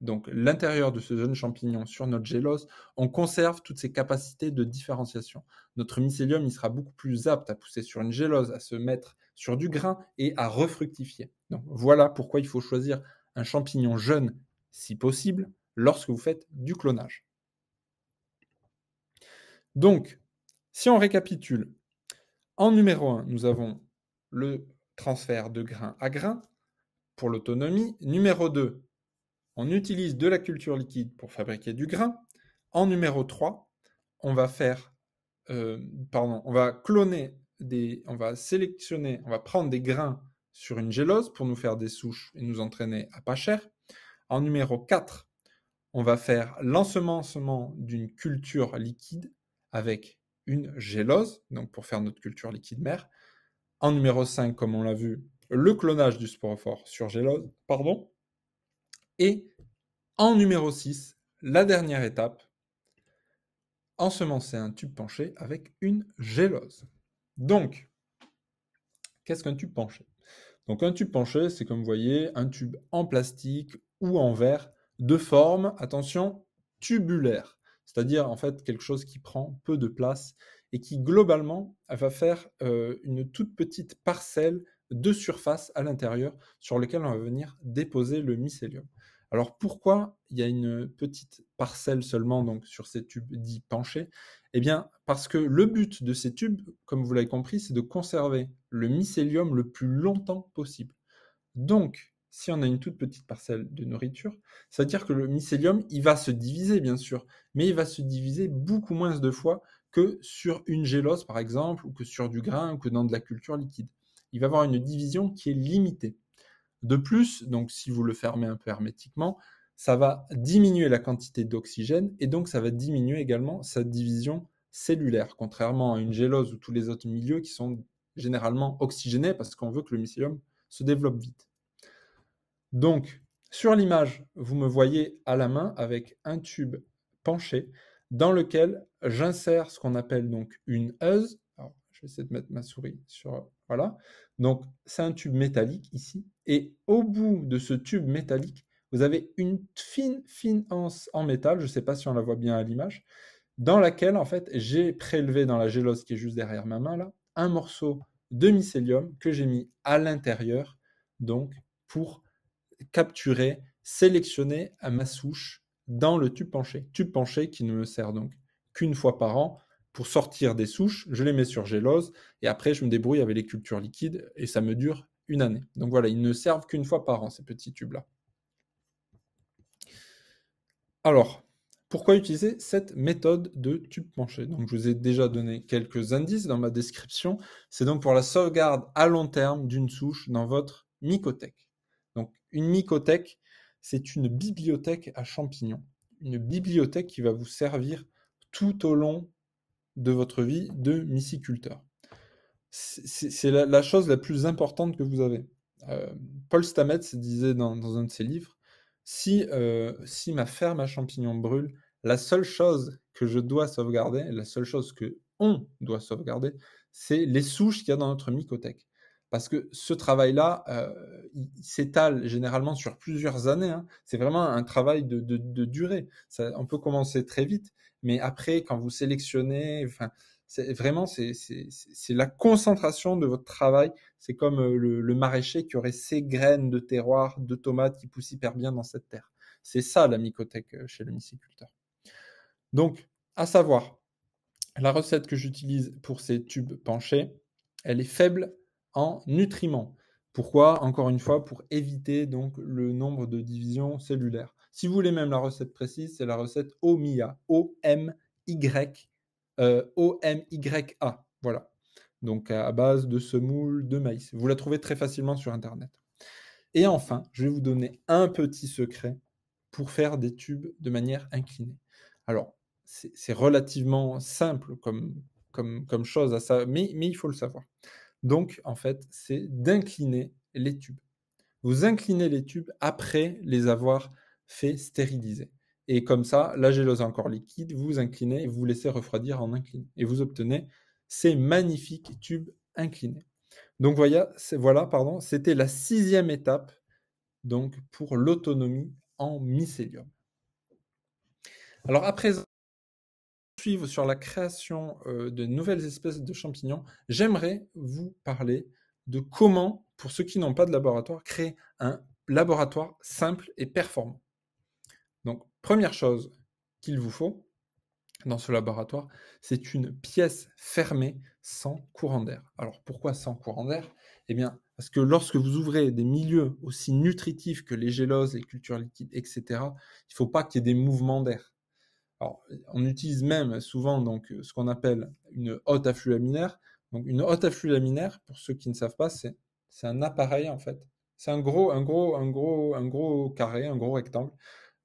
donc l'intérieur de ce jeune champignon sur notre gélose, on conserve toutes ces capacités de différenciation. Notre mycélium, il sera beaucoup plus apte à pousser sur une gélose, à se mettre sur du grain et à refructifier. Donc, voilà pourquoi il faut choisir un champignon jeune, si possible, lorsque vous faites du clonage. Donc, si on récapitule, en numéro 1, nous avons le transfert de grain à grain pour l'autonomie. Numéro 2, on utilise de la culture liquide pour fabriquer du grain. En numéro 3, on va faire, euh, pardon, on va cloner on va sélectionner, on va prendre des grains sur une gélose pour nous faire des souches et nous entraîner à pas cher. En numéro 4, on va faire l'ensemencement d'une culture liquide avec une gélose, donc pour faire notre culture liquide mère. En numéro 5, comme on l'a vu, le clonage du sporophore sur gélose, pardon. Et en numéro 6, la dernière étape, ensemencer un tube penché avec une gélose. Donc, qu'est-ce qu'un tube penché Donc un tube penché, c'est comme vous voyez, un tube en plastique ou en verre de forme, attention, tubulaire. C'est-à-dire en fait quelque chose qui prend peu de place et qui globalement va faire euh, une toute petite parcelle de surface à l'intérieur sur laquelle on va venir déposer le mycélium. Alors pourquoi il y a une petite parcelle seulement sur ces tubes dits penchés Eh bien parce que le but de ces tubes, comme vous l'avez compris, c'est de conserver le mycélium le plus longtemps possible. Donc si on a une toute petite parcelle de nourriture, ça veut dire que le mycélium, il va se diviser bien sûr, mais il va se diviser beaucoup moins de fois que sur une gélose par exemple, ou que sur du grain, ou que dans de la culture liquide. Il va avoir une division qui est limitée. De plus, donc si vous le fermez un peu hermétiquement, ça va diminuer la quantité d'oxygène et donc ça va diminuer également sa division cellulaire, contrairement à une gélose ou tous les autres milieux qui sont généralement oxygénés parce qu'on veut que le mycélium se développe vite. Donc, sur l'image, vous me voyez à la main avec un tube penché dans lequel j'insère ce qu'on appelle donc une euse. Alors, je vais essayer de mettre ma souris sur... Voilà. Donc, c'est un tube métallique ici et au bout de ce tube métallique, vous avez une fine, fine anse en métal, je ne sais pas si on la voit bien à l'image, dans laquelle, en fait, j'ai prélevé dans la gélose qui est juste derrière ma main, là, un morceau de mycélium que j'ai mis à l'intérieur, donc, pour capturer, sélectionner à ma souche dans le tube penché. Tube penché qui ne me sert donc qu'une fois par an pour sortir des souches, je les mets sur gélose, et après, je me débrouille avec les cultures liquides, et ça me dure une année. Donc voilà, ils ne servent qu'une fois par an, ces petits tubes-là. Alors, pourquoi utiliser cette méthode de tube penché Donc, je vous ai déjà donné quelques indices dans ma description. C'est donc pour la sauvegarde à long terme d'une souche dans votre mycothèque. Donc, une mycothèque, c'est une bibliothèque à champignons. Une bibliothèque qui va vous servir tout au long de votre vie de myciculteur c'est la, chose la plus importante que vous avez. Euh, Paul Stamets disait dans, un de ses livres, si, euh, si ma ferme à champignons brûle, la seule chose que je dois sauvegarder, la seule chose que on doit sauvegarder, c'est les souches qu'il y a dans notre mycothèque. Parce que ce travail-là, euh, il s'étale généralement sur plusieurs années. Hein. C'est vraiment un travail de, de, durée. on peut commencer très vite, mais après, quand vous sélectionnez, c'est vraiment c'est la concentration de votre travail. C'est comme euh, le, maraîcher qui aurait ses graines de terroir, de tomates qui poussent hyper bien dans cette terre. C'est ça la mycothèque euh, chez le myciculteur. Donc, à savoir, la recette que j'utilise pour ces tubes penchés, elle est faible en nutriments. Pourquoi Encore une fois, pour éviter donc le nombre de divisions cellulaires. Si vous voulez même la recette précise, c'est la recette OMIA, o m y euh, O-M-Y-A. Voilà. Donc à base de semoule, de maïs. Vous la trouvez très facilement sur Internet. Et enfin, je vais vous donner un petit secret pour faire des tubes de manière inclinée. Alors, c'est relativement simple comme, chose à ça, mais il faut le savoir. Donc, en fait, c'est d'incliner les tubes. Vous inclinez les tubes après les avoir fait stériliser. Et comme ça, la gélose est encore liquide, vous inclinez et vous laissez refroidir en incliné. Et vous obtenez ces magnifiques tubes inclinés. Donc voilà, voilà pardon, c'était la sixième étape donc pour l'autonomie en mycélium. Alors à présent, suivre sur la création euh, de nouvelles espèces de champignons, j'aimerais vous parler de comment, pour ceux qui n'ont pas de laboratoire, créer un laboratoire simple et performant. Première chose qu'il vous faut dans ce laboratoire, c'est une pièce fermée sans courant d'air. Alors pourquoi sans courant d'air Eh bien, parce que lorsque vous ouvrez des milieux aussi nutritifs que les géloses, les cultures liquides, etc., il ne faut pas qu'il y ait des mouvements d'air. Alors, on utilise même souvent donc ce qu'on appelle une hotte à laminaire. Donc, une haute à laminaire, pour ceux qui ne savent pas, c'est un appareil en fait. C'est un gros, un gros, un gros, un gros carré, un gros rectangle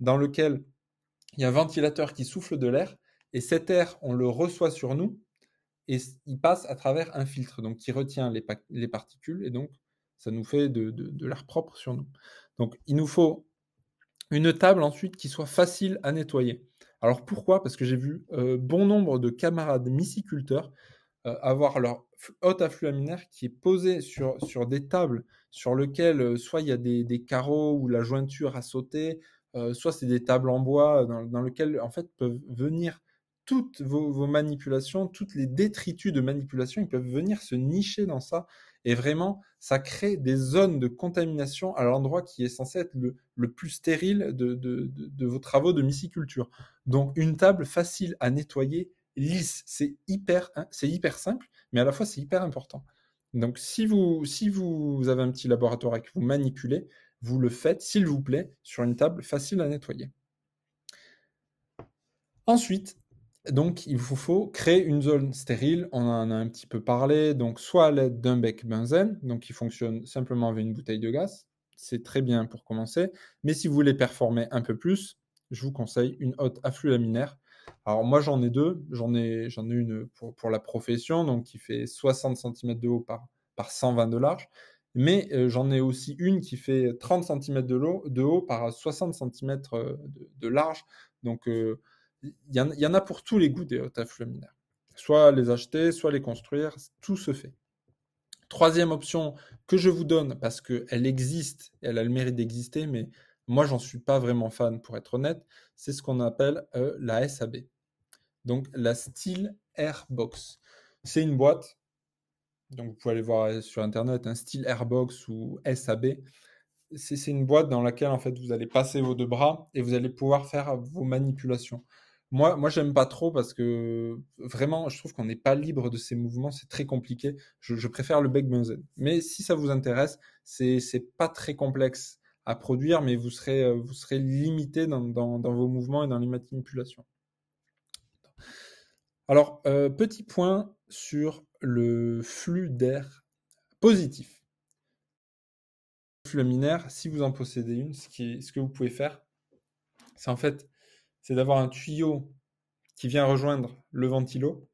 dans lequel il y a un ventilateur qui souffle de l'air, et cet air, on le reçoit sur nous, et il passe à travers un filtre, donc qui retient les, particules, et donc ça nous fait de, l'air propre sur nous. Donc il nous faut une table ensuite qui soit facile à nettoyer. Alors pourquoi Parce que j'ai vu euh, bon nombre de camarades myciculteurs euh, avoir leur haute afflux qui est posé sur, des tables sur lesquelles euh, soit il y a des, des, carreaux ou la jointure a sauté, euh, soit c'est des tables en bois euh, dans, lesquelles en fait peuvent venir toutes vos, manipulations, toutes les détritus de manipulation, ils peuvent venir se nicher dans ça. Et vraiment, ça crée des zones de contamination à l'endroit qui est censé être le, plus stérile de, de, vos travaux de myciculture. Donc une table facile à nettoyer, lisse, c'est hyper, hein, hyper simple, mais à la fois c'est hyper important. Donc si vous, si vous avez un petit laboratoire et que vous manipulez, vous le faites, s'il vous plaît, sur une table facile à nettoyer. Ensuite, donc, il vous faut créer une zone stérile. On en a un petit peu parlé. Donc, soit à l'aide d'un bec benzène, donc qui fonctionne simplement avec une bouteille de gaz. C'est très bien pour commencer. Mais si vous voulez performer un peu plus, je vous conseille une hotte à flux laminaire. Alors, moi, j'en ai deux. J'en ai, j'en ai une pour, la profession, donc qui fait 60 cm de haut par, par 120 de large mais euh, j'en ai aussi une qui fait 30 cm de, haut, par 60 cm euh, de, large. Donc, euh, il y, en a pour tous les goûts des taffes laminaires. Soit les acheter, soit les construire, tout se fait. Troisième option que je vous donne, parce qu'elle existe, elle a le mérite d'exister, mais moi, j'en suis pas vraiment fan, pour être honnête. C'est ce qu'on appelle la SAB. Donc, la Steel Box. C'est une boîte donc vous pouvez aller voir euh, sur internet, un hein, style Airbox ou SAB. C'est une boîte dans laquelle en fait vous allez passer vos deux bras et vous allez pouvoir faire vos manipulations. Moi, moi, j'aime pas trop parce que vraiment, je trouve qu'on n'est pas libre de ces mouvements, c'est très compliqué. Je, préfère le Beckbenzen. Mais si ça vous intéresse, c'est pas très complexe à produire, mais vous serez, euh, vous serez limité dans, vos mouvements et dans les manipulations. Alors, euh, petit point sur le flux d'air positif. luminaire si vous en possédez une, ce, que vous pouvez faire, c'est en fait c'est d'avoir un tuyau qui vient rejoindre le ventilo,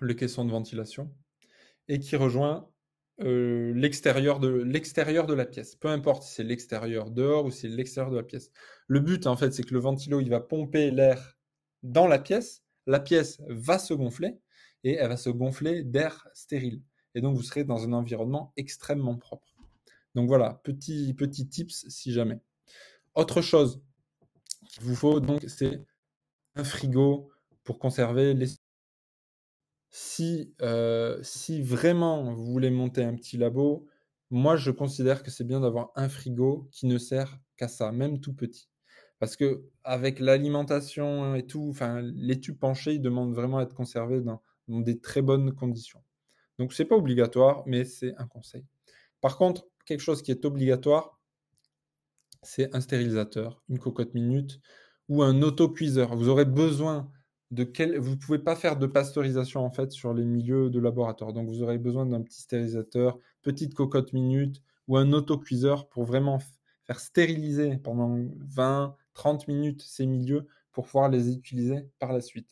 le caisson de ventilation, et qui rejoint euh, l'extérieur de l'extérieur de la pièce. Peu importe si c'est l'extérieur dehors ou si c'est l'extérieur de la pièce. Le but en fait, c'est que le ventilo il va pomper l'air dans la pièce, la pièce va se gonfler et elle va se gonfler d'air stérile. Et donc, vous serez dans un environnement extrêmement propre. Donc voilà, petit, petit tips si jamais. Autre chose qu'il vous faut, donc, c'est un frigo pour conserver les... Si, euh, si vraiment vous voulez monter un petit labo, moi, je considère que c'est bien d'avoir un frigo qui ne sert qu'à ça, même tout petit. Parce que avec l'alimentation et tout, enfin, les tubes penchés, ils demandent vraiment à être conservés dans, dans des très bonnes conditions. Donc ce n'est pas obligatoire, mais c'est un conseil. Par contre, quelque chose qui est obligatoire, c'est un stérilisateur, une cocotte minute ou un autocuiseur. Vous aurez besoin de quel... Vous pouvez pas faire de pasteurisation en fait sur les milieux de laboratoire. Donc vous aurez besoin d'un petit stérilisateur, petite cocotte minute ou un autocuiseur pour vraiment faire stériliser pendant 20, 30 minutes ces milieux pour pouvoir les utiliser par la suite.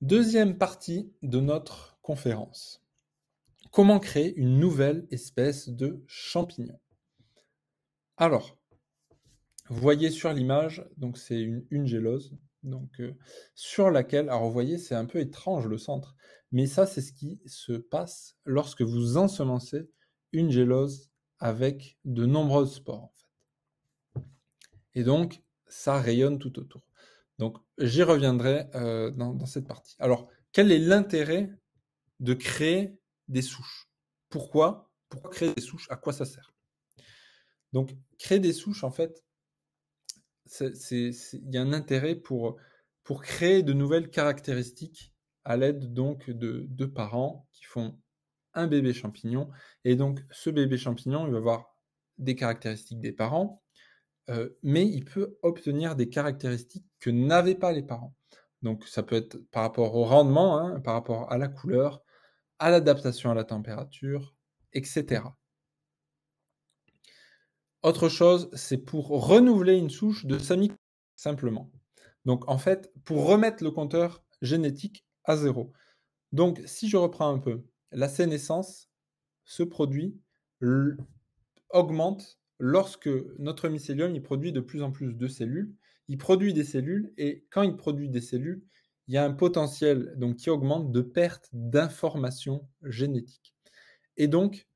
Deuxième partie de notre conférence: Comment créer une nouvelle espèce de champignon? Alors, vous voyez sur l'image, donc c'est une, gélose, donc euh, sur laquelle, alors vous voyez, c'est un peu étrange le centre, mais ça c'est ce qui se passe lorsque vous ensemencez une gélose avec de nombreuses spores. En fait. Et donc, ça rayonne tout autour. Donc j'y reviendrai euh, dans, cette partie. Alors, quel est l'intérêt de créer des souches Pourquoi Pourquoi créer des souches À quoi ça sert Donc, créer des souches, en fait, il y a un intérêt pour, pour créer de nouvelles caractéristiques à l'aide donc de deux parents qui font un bébé champignon. Et donc, ce bébé champignon, il va avoir des caractéristiques des parents, euh, mais il peut obtenir des caractéristiques que n'avaient pas les parents. Donc ça peut être par rapport au rendement, hein, par rapport à la couleur, à l'adaptation à la température, etc. Autre chose, c'est pour renouveler une souche de Sami simplement. Donc en fait, pour remettre le compteur génétique à zéro. Donc si je reprends un peu, la sénescence, se produit augmente lorsque notre mycélium il produit de plus en plus de cellules, il produit des cellules et quand il produit des cellules, il y a un potentiel donc qui augmente de perte d'information génétiques. Et donc,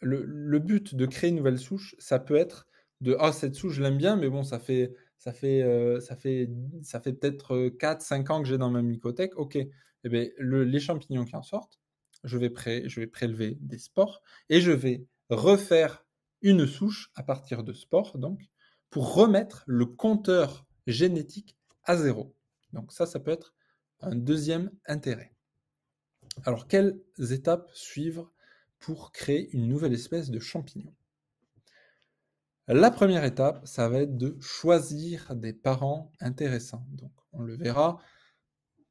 le, but de créer une nouvelle souche, ça peut être de ah cette souche je l'aime bien, mais bon ça fait ça fait euh, ça fait ça fait peut-être 4 euh, 5 ans que j'ai dans ma mycothèque. OK. Eh ben, les champignons qui en sortent, je vais je vais prélever des spores et je vais refaire une souche à partir de spores, donc, pour remettre le compteur génétique à zéro. Donc ça, ça peut être un deuxième intérêt. Alors, quelles étapes suivre pour créer une nouvelle espèce de champignon La première étape, ça va être de choisir des parents intéressants. Donc, on le verra,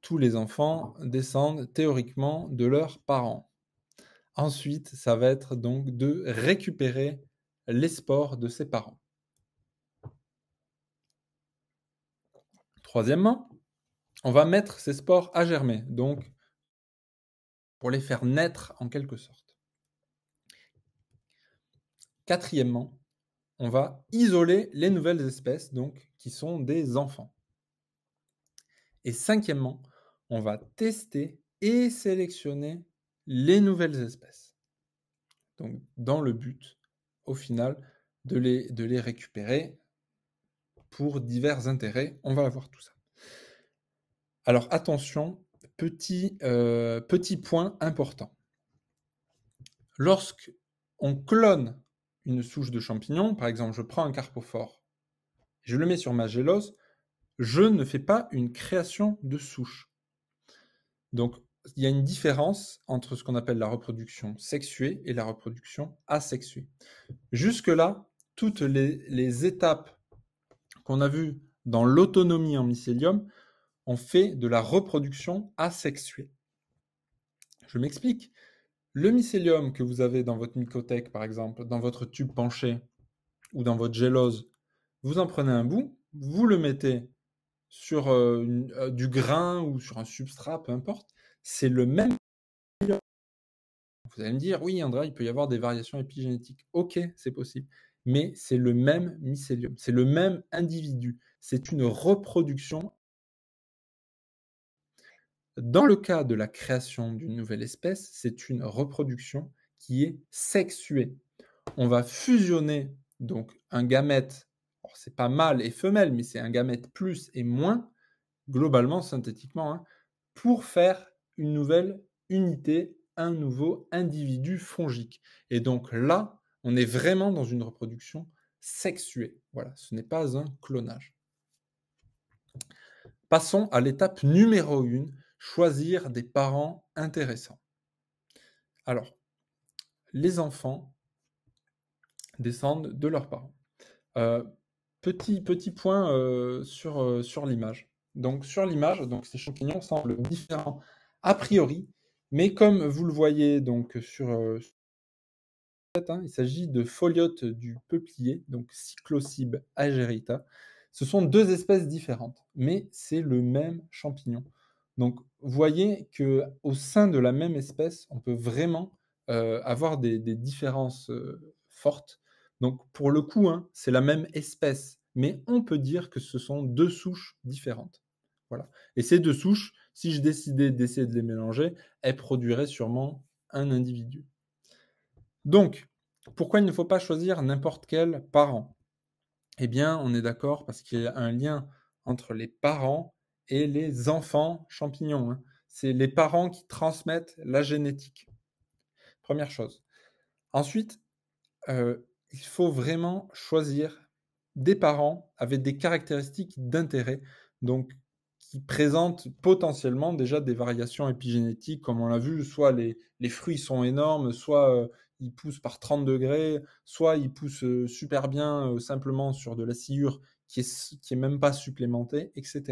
tous les enfants descendent théoriquement de leurs parents. Ensuite, ça va être donc de récupérer les sports de ses parents. Troisièmement, on va mettre ces spores à germer, donc pour les faire naître en quelque sorte. Quatrièmement, on va isoler les nouvelles espèces, donc qui sont des enfants. Et cinquièmement, on va tester et sélectionner les nouvelles espèces. Donc, dans le but au final de les, de les récupérer pour divers intérêts. On va voir tout ça. Alors attention, petit, euh, petit point important. Lorsque on clone une souche de champignons par exemple, je prends un carpophore, je le mets sur ma gélose, je ne fais pas une création de souche. Donc il y a une différence entre ce qu'on appelle la reproduction sexuée et la reproduction asexuée. Jusque-là, toutes les, étapes qu'on a vues dans l'autonomie en mycélium ont fait de la reproduction asexuée. Je m'explique. Le mycélium que vous avez dans votre mycothèque, par exemple, dans votre tube penché ou dans votre gélose, vous en prenez un bout, vous le mettez sur euh, euh, du grain ou sur un substrat, peu importe, c'est le même. Vous allez me dire, oui, André, il peut y avoir des variations épigénétiques. Ok, c'est possible. Mais c'est le même mycélium, c'est le même individu. C'est une reproduction. Dans le cas de la création d'une nouvelle espèce, c'est une reproduction qui est sexuée. On va fusionner donc un gamète, c'est pas mâle et femelle, mais c'est un gamète plus et moins, globalement, synthétiquement, hein, pour faire une nouvelle unité, un nouveau individu fongique. Et donc là, on est vraiment dans une reproduction sexuée. Voilà, ce n'est pas un clonage. Passons à l'étape numéro 1, choisir des parents intéressants. Alors, les enfants descendent de leurs parents. Euh, petit, petit point euh, sur, euh, sur l'image. Donc sur l'image, donc ces champignons semblent différents a priori, mais comme vous le voyez donc sur, euh, hein, il s'agit de foliotes du peuplier, donc cyclocybe agerita. Ce sont deux espèces différentes, mais c'est le même champignon. Donc, voyez que au sein de la même espèce, on peut vraiment euh, avoir des, différences euh, fortes. Donc, pour le coup, hein, c'est la même espèce, mais on peut dire que ce sont deux souches différentes. Voilà. Et ces deux souches, si je décidais d'essayer de les mélanger, elles produiraient sûrement un individu. Donc, pourquoi il ne faut pas choisir n'importe quel parent Eh bien, on est d'accord parce qu'il y a un lien entre les parents et les enfants champignons. Hein. C'est les parents qui transmettent la génétique. Première chose. Ensuite, euh, il faut vraiment choisir des parents avec des caractéristiques d'intérêt. Donc, qui présentent potentiellement déjà des variations épigénétiques, comme on l'a vu, soit les, fruits sont énormes, soit euh, ils poussent par 30 degrés, soit ils poussent euh, super bien euh, simplement sur de la sciure qui est, qui est même pas supplémentée, etc.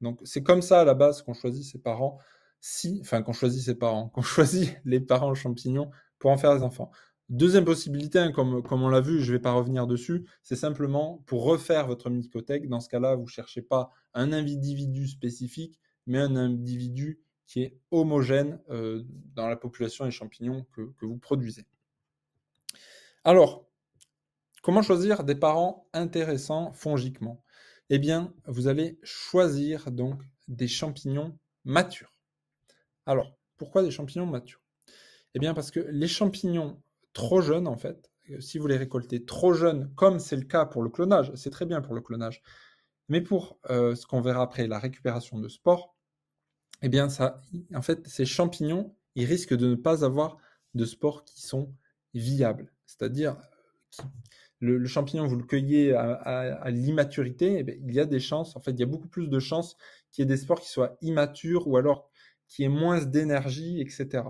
Donc c'est comme ça à la base qu'on choisit ses parents, si, enfin qu'on choisit ses parents, *laughs* qu'on choisit les parents champignons pour en faire des enfants. Deuxième possibilité, hein, comme, comme on l'a vu, je ne vais pas revenir dessus, c'est simplement pour refaire votre mycothèque. Dans ce cas-là, vous ne cherchez pas un individu spécifique, mais un individu qui est homogène euh, dans la population des champignons que, que vous produisez. Alors, comment choisir des parents intéressants fongiquement Eh bien, vous allez choisir donc des champignons matures. Alors, pourquoi des champignons matures eh bien, parce que les champignons trop jeunes, en fait, euh, si vous les récoltez trop jeunes, comme c'est le cas pour le clonage, c'est très bien pour le clonage, mais pour euh, ce qu'on verra après, la récupération de spores, eh bien, ça, en fait, ces champignons, ils risquent de ne pas avoir de spores qui sont viables. C'est-à-dire, euh, le, champignon, vous le cueillez à, l'immaturité, eh il y a des chances, en fait, il y a beaucoup plus de chances qu'il y ait des sports qui soient immatures ou alors qui aient moins d'énergie, etc.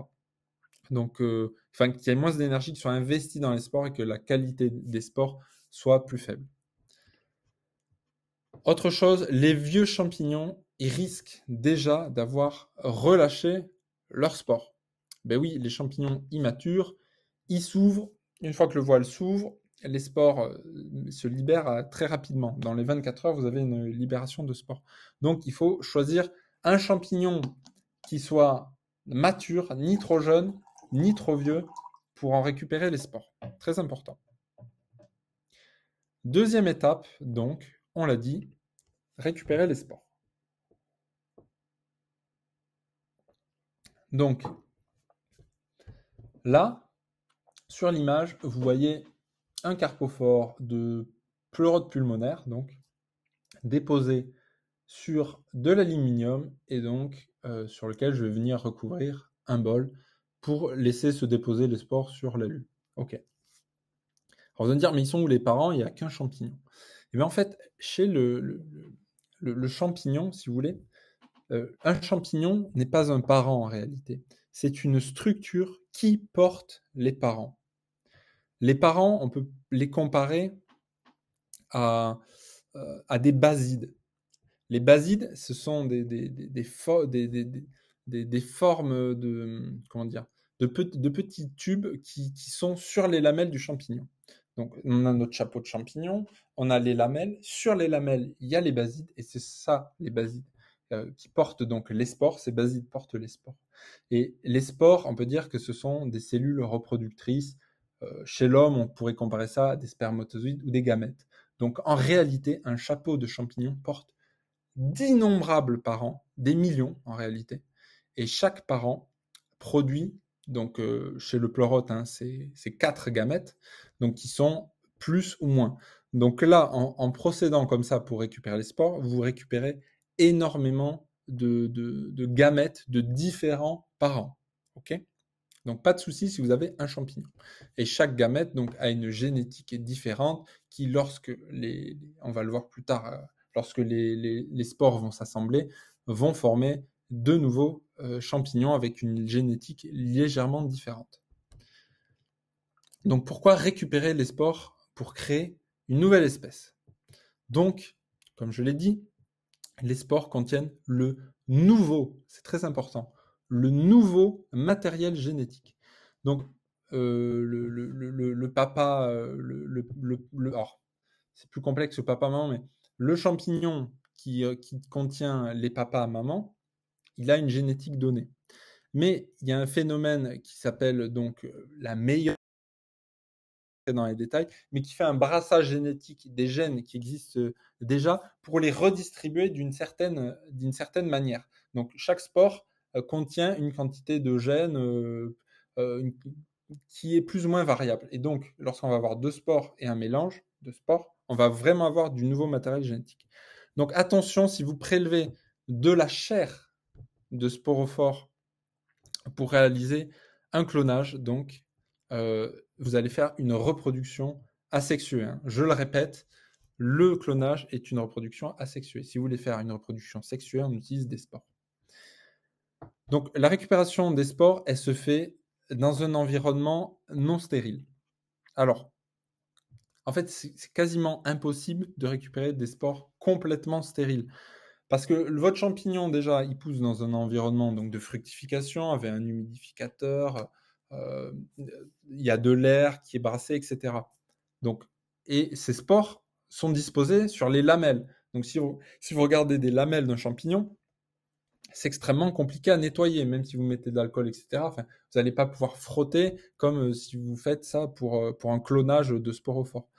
Donc, euh, enfin, qu'il y ait moins d'énergie qui soit investie dans les sports et que la qualité des sports soit plus faible. Autre chose, les vieux champignons, ils risquent déjà d'avoir relâché leur sport. Ben oui, les champignons immatures, ils s'ouvrent. Une fois que le voile s'ouvre, les sports euh, se libèrent euh, très rapidement. Dans les 24 heures, vous avez une libération de sport. Donc, il faut choisir un champignon qui soit mature, ni trop jeune, ni trop vieux pour en récupérer les sports. Très important. Deuxième étape, donc, on l'a dit, récupérer les sports. Donc, là, sur l'image, vous voyez un carpophore de pleurote pulmonaire, donc, déposé sur de l'aluminium et donc euh, sur lequel je vais venir recouvrir un bol pour laisser se déposer les spores sur la Lune. Ok. Alors vous allez dire, mais ils sont où les parents Il n'y a qu'un champignon. Mais eh en fait, chez le, champignon, si vous voulez, euh, un champignon n'est pas un parent en réalité. C'est une structure qui porte les parents. Les parents, on peut les comparer à, euh, à des basides. Les basides, ce sont des, des, formes de, comment dire, de, petits tubes qui, sont sur les lamelles du champignon. Donc, on a notre chapeau de champignon, on a les lamelles. Sur les lamelles, il y a les basides, et c'est ça, les basides, euh, qui portent donc les spores. Ces basides portent les spores. Et les spores, on peut dire que ce sont des cellules reproductrices. Euh, chez l'homme, on pourrait comparer ça à des spermatozoïdes ou des gamètes. Donc, en réalité, un chapeau de champignon porte d'innombrables parents, des millions en réalité, et chaque parent produit, donc euh, chez le pleurote, hein, c'est quatre gamètes, donc qui sont plus ou moins. Donc là, en, procédant comme ça pour récupérer les spores, vous récupérez énormément de, gamètes de différents parents. ok donc pas de souci si vous avez un champignon. Et chaque gamète donc a une génétique différente qui, lorsque les, on va le voir plus tard, euh, lorsque les, les, les spores vont s'assembler, vont former de nouveaux euh, champignons avec une génétique légèrement différente. Donc pourquoi récupérer les spores pour créer une nouvelle espèce Donc, comme je l'ai dit, les spores contiennent le nouveau, c'est très important, le nouveau matériel génétique. Donc, euh, le, le, papa, euh, c'est plus complexe que papa-maman, mais le champignon qui, qui contient les papas-maman il a une génétique donnée. Mais il y a un phénomène qui s'appelle donc euh, la meilleure dans les détails, mais qui fait un brassage génétique des gènes qui existent euh, déjà pour les redistribuer d'une certaine, d'une certaine manière. Donc chaque sport euh, contient une quantité de gènes qui est plus ou moins variable. Et donc lorsqu'on va avoir deux sports et un mélange de sports, on va vraiment avoir du nouveau matériel génétique. Donc attention, si vous prélevez de la chair de sporophores pour réaliser un clonage. Donc, euh, vous allez faire une reproduction asexuée. Hein. Je le répète, le clonage est une reproduction asexuée. Si vous voulez faire une reproduction sexuée, on utilise des spores. Donc, la récupération des spores, elle se fait dans un environnement non stérile. Alors, en fait, c'est quasiment impossible de récupérer des spores complètement stériles. Parce que votre champignon, déjà, il pousse dans un environnement donc, de fructification, avec un humidificateur, euh, il y a de l'air qui est brassé, etc. Donc, et ces spores sont disposés sur les lamelles. Donc, si vous, si vous regardez des lamelles d'un champignon, c'est extrêmement compliqué à nettoyer, même si vous mettez de l'alcool, etc. vous n'allez pas pouvoir frotter comme euh, si vous faites ça pour, euh, pour un clonage de sporophore.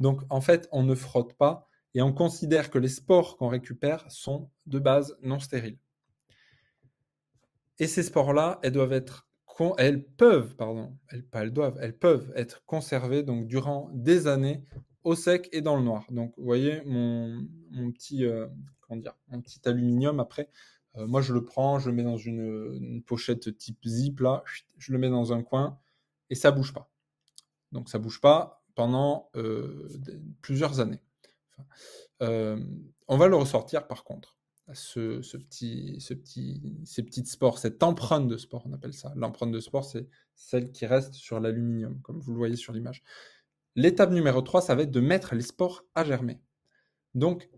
Donc, en fait, on ne frotte pas et on considère que les spores qu'on récupère sont de base non stériles. Et ces spores là elles doivent être elles peuvent, pardon, elles, pas elles doivent, elles peuvent être conservées donc durant des années au sec et dans le noir. Donc vous voyez mon, petit euh, dire, mon petit aluminium après, euh, moi je le prends, je le mets dans une, pochette type zip là, je le mets dans un coin et ça bouge pas. Donc ça bouge pas pendant euh, plusieurs années. Euh, on va le ressortir par contre, ce, petit, ces petites spores, cette empreinte de sport, on appelle ça. L'empreinte de sport, c'est celle qui reste sur l'aluminium, comme vous le voyez sur l'image. L'étape numéro 3, ça va être de mettre les spores à germer. Donc,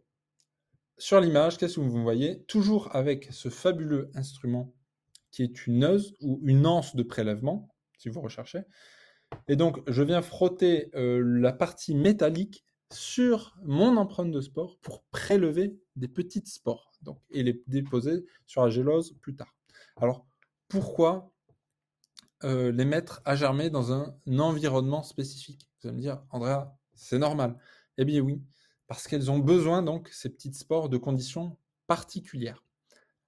sur l'image, qu'est-ce que vous voyez Toujours avec ce fabuleux instrument qui est une euse ou une anse de prélèvement, si vous recherchez. Et donc, je viens frotter euh, la partie métallique sur mon empreinte de sport pour prélever des petites spores, donc, et les déposer sur la gélose plus tard. Alors, pourquoi euh, les mettre à germer dans un environnement spécifique Vous allez me dire, Andrea, c'est normal. Eh bien oui, parce qu'elles ont besoin, donc, ces petites spores de conditions particulières.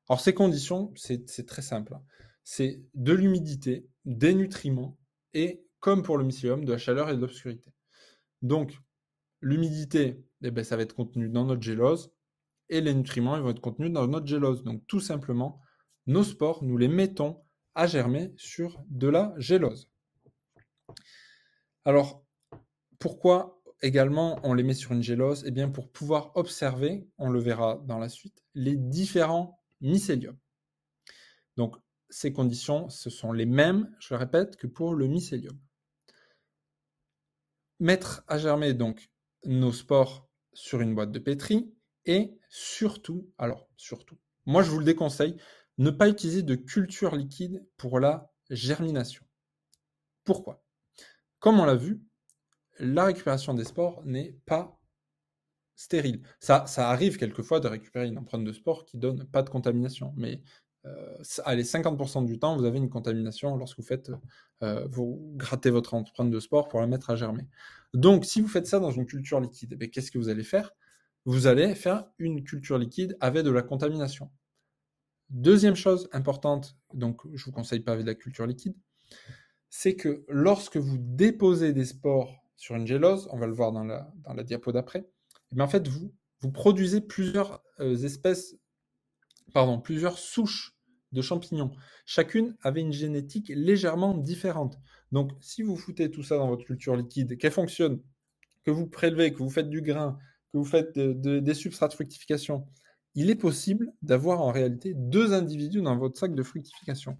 Alors, ces conditions, c'est très simple. Hein. C'est de l'humidité, des nutriments et, comme pour le mycélium, de la chaleur et de l'obscurité. Donc, L'humidité, eh ben, ça va être contenu dans notre gélose et les nutriments ils vont être contenus dans notre gélose. Donc tout simplement, nos spores, nous les mettons à germer sur de la gélose. Alors, pourquoi également on les met sur une gélose Eh bien pour pouvoir observer, on le verra dans la suite, les différents mycéliums. Donc ces conditions, ce sont les mêmes, je le répète, que pour le mycélium. Mettre à germer donc nos sports sur une boîte de pétri et surtout, alors surtout, moi je vous le déconseille, ne pas utiliser de culture liquide pour la germination. Pourquoi Comme on l'a vu, la récupération des spores n'est pas stérile. Ça, ça arrive quelquefois de récupérer une empreinte de sport qui donne pas de contamination, mais euh, allez, 50% du temps, vous avez une contamination lorsque vous faites, euh, euh, vous grattez votre empreinte de sport pour la mettre à germer. Donc, si vous faites ça dans une culture liquide, mais eh qu'est-ce que vous allez faire Vous allez faire une culture liquide avec de la contamination. Deuxième chose importante, donc je vous conseille pas avec de la culture liquide, c'est que lorsque vous déposez des spores sur une gélose, on va le voir dans la, diapo d'après, eh bien en fait vous, vous produisez plusieurs espèces pardon, plusieurs souches de champignons. Chacune avait une génétique légèrement différente. Donc, si vous foutez tout ça dans votre culture liquide, qu'elle fonctionne, que vous prélevez, que vous faites du grain, que vous faites des substrats de fructification, il est possible d'avoir en réalité deux individus dans votre sac de fructification.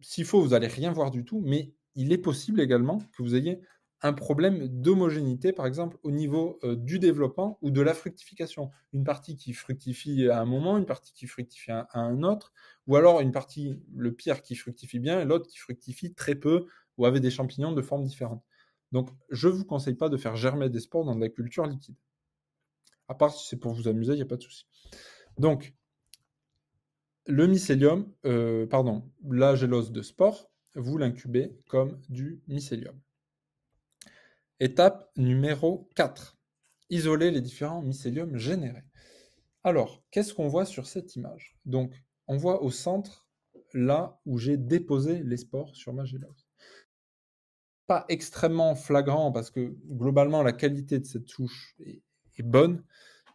S'il faut, vous n'allez rien voir du tout, mais il est possible également que vous ayez un problème d'homogénéité, par exemple, au niveau euh, du développement ou de la fructification. Une partie qui fructifie à un moment, une partie qui fructifie à, un autre, ou alors une partie, le pire, qui fructifie bien et l'autre qui fructifie très peu ou avec des champignons de formes différentes. Donc, je ne vous conseille pas de faire germer des spores dans de la culture liquide. À part si c'est pour vous amuser, il n'y a pas de souci. Donc, le mycélium, euh, pardon, la gélose de spore, vous l'incubez comme du mycélium. Étape numéro 4. Isoler les différents mycéliums générés. Alors, qu'est-ce qu'on voit sur cette image Donc, on voit au centre, là où j'ai déposé les spores sur ma gélose. Pas extrêmement flagrant parce que globalement, la qualité de cette souche est, bonne,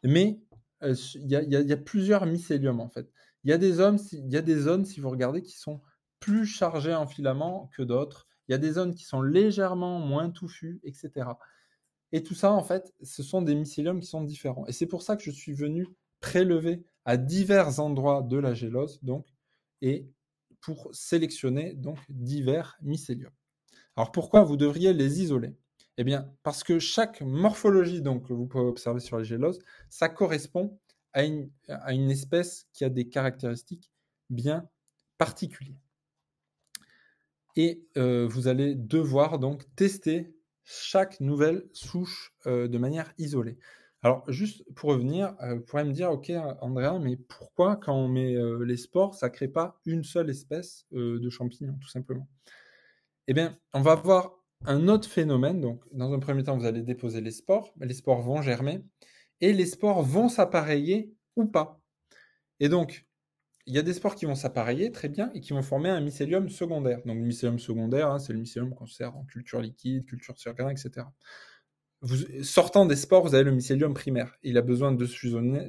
mais euh, il y, a plusieurs mycéliums en fait. Il y, des y a des zones, si vous regardez, qui sont plus chargées en filaments que d'autres il y a des zones qui sont légèrement moins touffues, etc. Et tout ça, en fait, ce sont des mycéliums qui sont différents. Et c'est pour ça que je suis venu prélever à divers endroits de la gélose, donc, et pour sélectionner donc divers mycéliums. Alors pourquoi vous devriez les isoler Eh bien, parce que chaque morphologie donc, que vous pouvez observer sur la gélose, ça correspond à une, à une espèce qui a des caractéristiques bien particulières et euh, vous allez devoir donc tester chaque nouvelle souche euh, de manière isolée. Alors juste pour revenir, euh, vous pourrez me dire, ok Andréa, mais pourquoi quand on met les spores, ça crée pas une seule espèce de champignon tout simplement Eh bien, on va voir un autre phénomène. Donc dans un premier temps, vous allez déposer les spores, les spores vont germer et les spores vont s'appareiller ou pas. Et donc il y a des spores qui vont s'appareiller très bien et qui vont former un mycélium secondaire. Donc, le mycélium secondaire, hein, c'est le mycélium qu'on sert en culture liquide, culture sur grain, etc. Vous, sortant des spores, vous avez le mycélium primaire. Il a besoin de,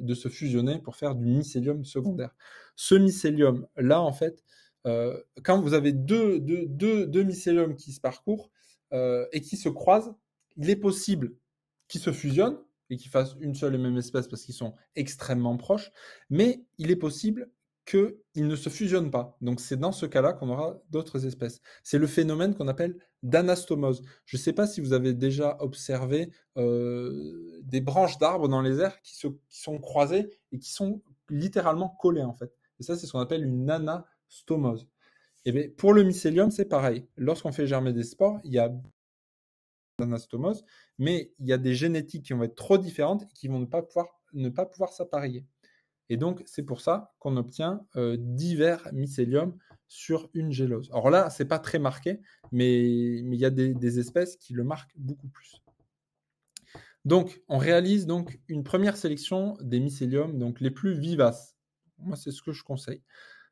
de se fusionner pour faire du mycélium secondaire. Mm. Ce mycélium-là, en fait, euh, quand vous avez deux, mycéliums qui se parcourent euh, et qui se croisent, il est possible qu'ils se fusionnent et qu'ils fassent une seule et même espèce parce qu'ils sont extrêmement proches, mais il est possible qu'ils ne se fusionnent pas. Donc c'est dans ce cas-là qu'on aura d'autres espèces. C'est le phénomène qu'on appelle d'anastomose. Je ne sais pas si vous avez déjà observé euh, des branches d'arbres dans les airs qui, sont croisées et qui sont littéralement collées en fait. Et ça, c'est ce qu'on appelle une anastomose. Et eh bien, pour le mycélium, c'est pareil. Lorsqu'on fait germer des spores, il y a d'anastomose, mais il y a des génétiques qui vont être trop différentes et qui vont ne pas pouvoir, ne pas pouvoir s'appareiller. Et donc, c'est pour ça qu'on obtient euh, divers mycéliums sur une gélose. Alors là, n'est pas très marqué, mais il y a des, espèces qui le marquent beaucoup plus. Donc, on réalise donc une première sélection des mycéliums, donc les plus vivaces. Moi, c'est ce que je conseille.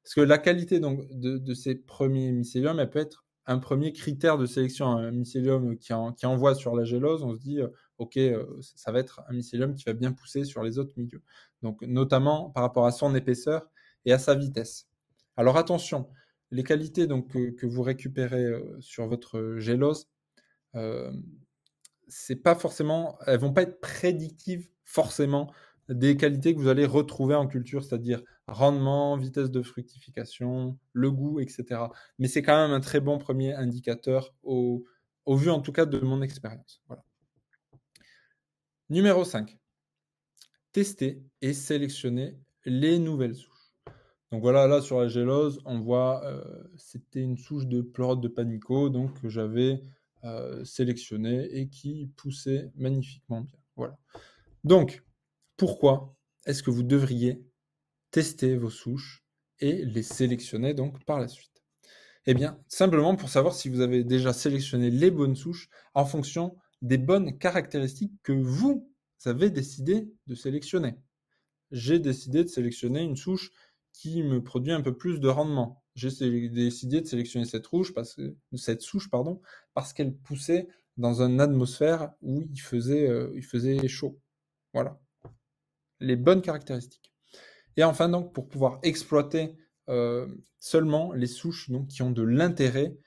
Parce que la qualité de, ces premiers mycéliums, elle peut être un premier critère de sélection. Un mycélium qui envoie sur la gélose, on se dit, euh, ok, euh, ça va être un mycélium qui va bien pousser sur les autres milieux. Donc notamment par rapport à son épaisseur et à sa vitesse. Alors attention, les qualités donc, que, vous récupérez euh, sur votre gélose, euh, c'est pas forcément, elles vont pas être prédictives forcément des qualités que vous allez retrouver en culture, c'est-à-dire rendement, vitesse de fructification, le goût, etc. Mais c'est quand même un très bon premier indicateur au, au vu en tout cas de mon expérience. Voilà. Numéro 5. Tester et sélectionner les nouvelles souches. Donc voilà, là sur la gélose, on voit, euh, c'était une souche de pleurote de panico, donc que j'avais euh, sélectionnée et qui poussait magnifiquement bien. Voilà. Donc, pourquoi est-ce que vous devriez tester vos souches et les sélectionner donc par la suite Eh bien, simplement pour savoir si vous avez déjà sélectionné les bonnes souches en fonction des bonnes caractéristiques que vous avez décidé de sélectionner. J'ai décidé de sélectionner une souche qui me produit un peu plus de rendement. J'ai décidé de sélectionner cette, rouge parce que, cette souche pardon, parce qu'elle poussait dans une atmosphère où il faisait, euh, il faisait chaud. Voilà. Les bonnes caractéristiques. Et enfin, donc, pour pouvoir exploiter euh, seulement les souches donc, qui ont de l'intérêt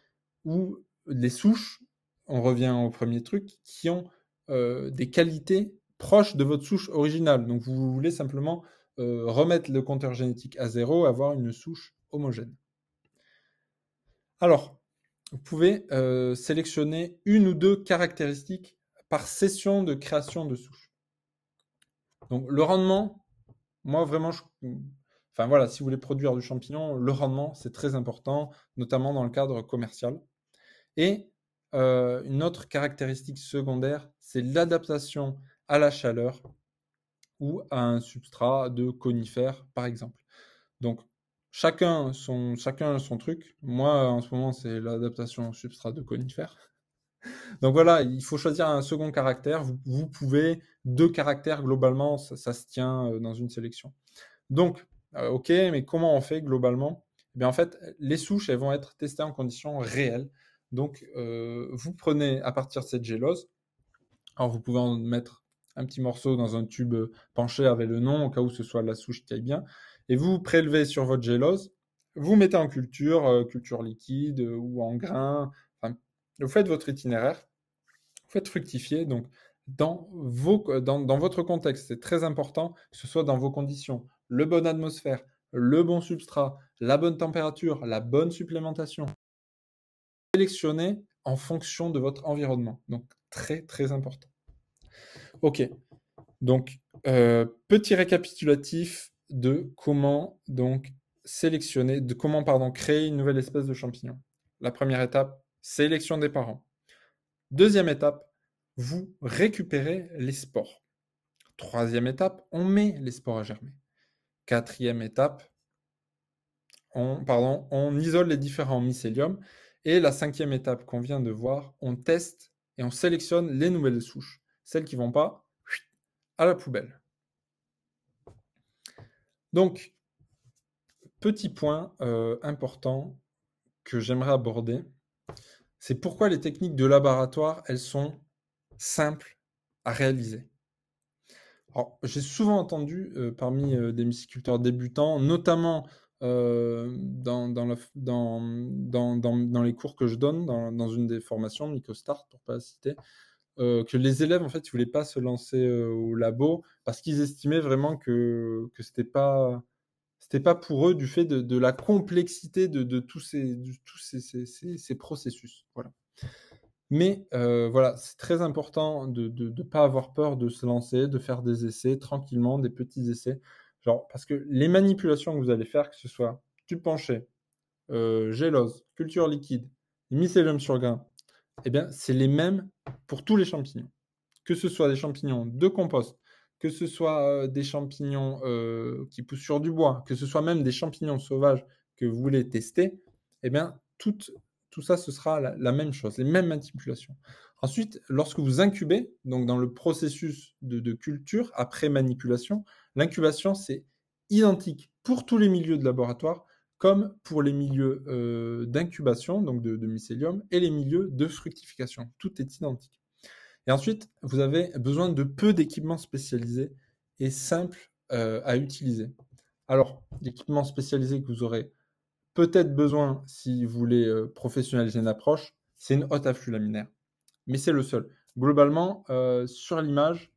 ou les souches on revient au premier truc, qui ont euh, des qualités proches de votre souche originale. Donc vous voulez simplement euh, remettre le compteur génétique à zéro, avoir une souche homogène. Alors, vous pouvez euh, sélectionner une ou deux caractéristiques par session de création de souche. Donc le rendement, moi vraiment, enfin voilà, si vous voulez produire du champignon, le rendement c'est très important, notamment dans le cadre commercial. Et euh, une autre caractéristique secondaire, c'est l'adaptation à la chaleur ou à un substrat de conifère, par exemple. Donc, chacun son, chacun son truc. Moi, en ce moment, c'est l'adaptation au substrat de conifère. *laughs* Donc voilà, il faut choisir un second caractère. Vous, pouvez, deux caractères globalement, ça, se tient euh, dans une sélection. Donc, euh, ok, mais comment on fait globalement eh bien, En fait, les souches, elles vont être testées en conditions réelles. Donc, euh, vous prenez à partir de cette gélose, alors vous pouvez en mettre un petit morceau dans un tube euh, penché avec le nom, au cas où ce soit la souche qui aille bien, et vous, prélevez sur votre gélose, vous mettez en culture, euh, culture liquide ou en grain, vous faites votre itinéraire, vous faites fructifier, donc dans, votre contexte, c'est très important que ce soit dans vos conditions, le bon atmosphère, le bon substrat, la bonne température, la bonne supplémentation, sélectionner en fonction de votre environnement. Donc, très, très important. OK. Donc, euh, petit récapitulatif de comment donc sélectionner, de comment pardon, créer une nouvelle espèce de champignon. La première étape, sélection des parents. Deuxième étape, vous récupérez les spores. Troisième étape, on met les spores à germer. Quatrième étape, on, pardon, on isole les différents mycéliums et la cinquième étape qu'on vient de voir, on teste et on sélectionne les nouvelles souches, celles qui ne vont pas à la poubelle. Donc, petit point euh, important que j'aimerais aborder, c'est pourquoi les techniques de laboratoire, elles sont simples à réaliser. j'ai souvent entendu euh, parmi euh, des mysticulteurs débutants, notamment euh, dans, dans, les cours que je donne, dans, une des formations, MicroStart pour pas citer, euh, que les élèves en fait ils voulaient pas se lancer euh, au labo parce qu'ils estimaient vraiment que ce c'était pas c'était pas pour eux du fait de, la complexité de, tous ces tous ces, processus voilà mais voilà c'est très important de ne pas avoir peur de se lancer de faire des essais tranquillement des petits essais parce que les manipulations que vous allez faire, que ce soit tube penché, euh, gélose, culture liquide, mycélium sur grain, eh bien, c'est les mêmes pour tous les champignons. Que ce soit des champignons de compost, que ce soit euh, des champignons euh, qui poussent sur du bois, que ce soit même des champignons sauvages que vous voulez tester, eh bien, tout, ça, ce sera la, même chose, les mêmes manipulations. Ensuite, lorsque vous incubez, donc dans le processus de culture après manipulation, L'incubation, c'est identique pour tous les milieux de laboratoire comme pour les milieux euh, d'incubation, donc de, mycélium, et les milieux de fructification. Tout est identique. Et ensuite, vous avez besoin de peu d'équipements spécialisés et simples euh, à utiliser. Alors, l'équipement spécialisé que vous aurez peut-être besoin si vous voulez euh, professionnaliser une approche, c'est une haute à laminaire. Mais c'est le seul. Globalement, sur l'image,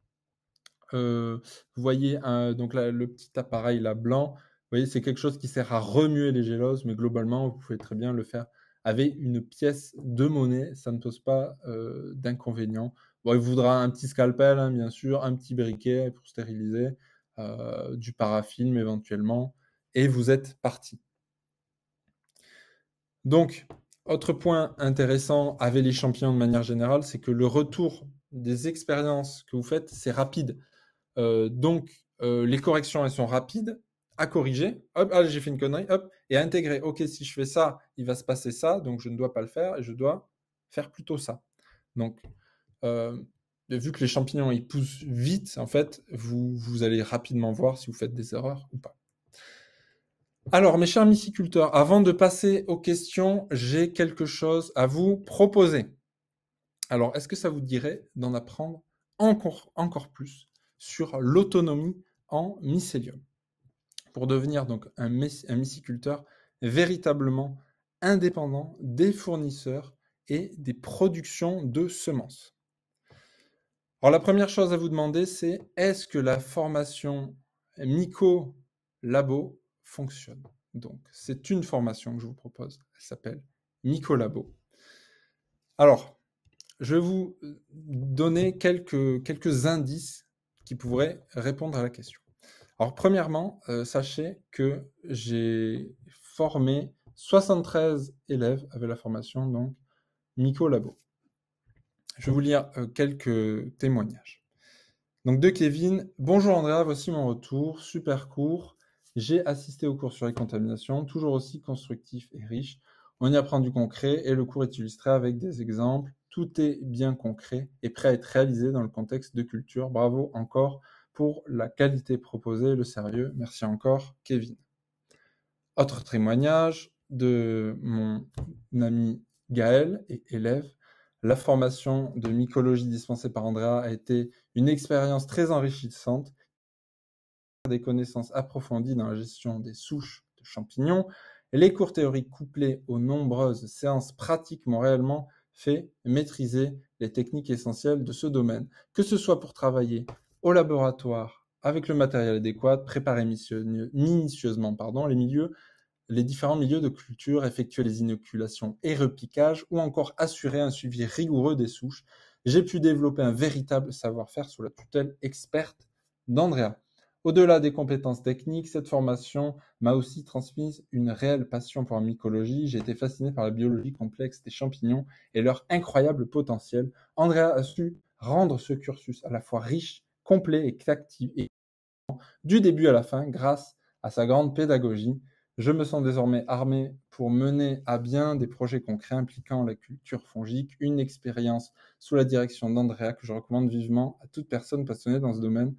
euh, vous voyez donc le petit appareil là blanc, vous voyez, c'est quelque chose qui sert à remuer les géloses, mais globalement, vous pouvez très bien le faire avec une pièce de monnaie, ça ne pose pas d'inconvénients. Euh, d'inconvénient. Bon, il voudra un petit scalpel, hein, bien sûr, un petit briquet pour stériliser, euh, du parafilm éventuellement, et vous êtes parti. Donc, autre point intéressant avec les champignons de manière générale, c'est que le retour des expériences que vous faites, c'est rapide. Euh, donc, euh, les corrections, elles sont rapides à corriger. Hop, allez ah, j'ai fait une connerie, hop, et à intégrer. OK, si je fais ça, il va se passer ça, donc je ne dois pas le faire et je dois faire plutôt ça. Donc, euh, vu que les champignons, ils poussent vite, en fait, vous, allez rapidement voir si vous faites des erreurs ou pas. Alors, mes chers myciculteurs, avant de passer aux questions, j'ai quelque chose à vous proposer. Alors, est-ce que ça vous dirait d'en apprendre encore, encore plus sur l'autonomie en mycélium. Pour devenir donc un, myciculteur véritablement indépendant des fournisseurs et des productions de semences. Alors la première chose à vous demander, c'est est-ce que la formation Labo fonctionne Donc c'est une formation que je vous propose, elle s'appelle Labo. Alors, je vais vous euh, donner quelques, quelques indices qui répondre à la question. Alors, premièrement, euh, sachez que j'ai formé 73 élèves avec la formation, donc Mico Labo. Je vais vous lire euh, quelques témoignages. Donc, de Kevin, bonjour Andrea, voici mon retour, super cours. J'ai assisté au cours sur les contaminations, toujours aussi constructif et riche. On y apprend du concret et le cours est illustré avec des exemples tout est bien concret et prêt à être réalisé dans le contexte de culture. Bravo encore pour la qualité proposée, le sérieux. Merci encore, Kevin. Autre témoignage de mon ami Gaël et élève. La formation de mycologie dispensée par Andrea a été une expérience très enrichissante, des connaissances approfondies dans la gestion des souches de champignons, les cours théoriques couplés aux nombreuses séances pratiques m'ont réellement fait maîtriser les techniques essentielles de ce domaine, que ce soit pour travailler au laboratoire avec le matériel adéquat, préparer minutieusement les les différents milieux de culture, effectuer les inoculations et repiquages, ou encore assurer un suivi rigoureux des souches, j'ai pu développer un véritable savoir-faire sous la tutelle experte d'Andrea. Au-delà des compétences techniques, cette formation m'a aussi transmise une réelle passion pour la mycologie. J'ai été fasciné par la biologie complexe des champignons et leur incroyable potentiel. Andrea a su rendre ce cursus à la fois riche, complet et actif du début à la fin grâce à sa grande pédagogie. Je me sens désormais armé pour mener à bien des projets concrets impliquant la culture fongique, une expérience sous la direction d'Andrea que je recommande vivement à toute personne passionnée dans ce domaine.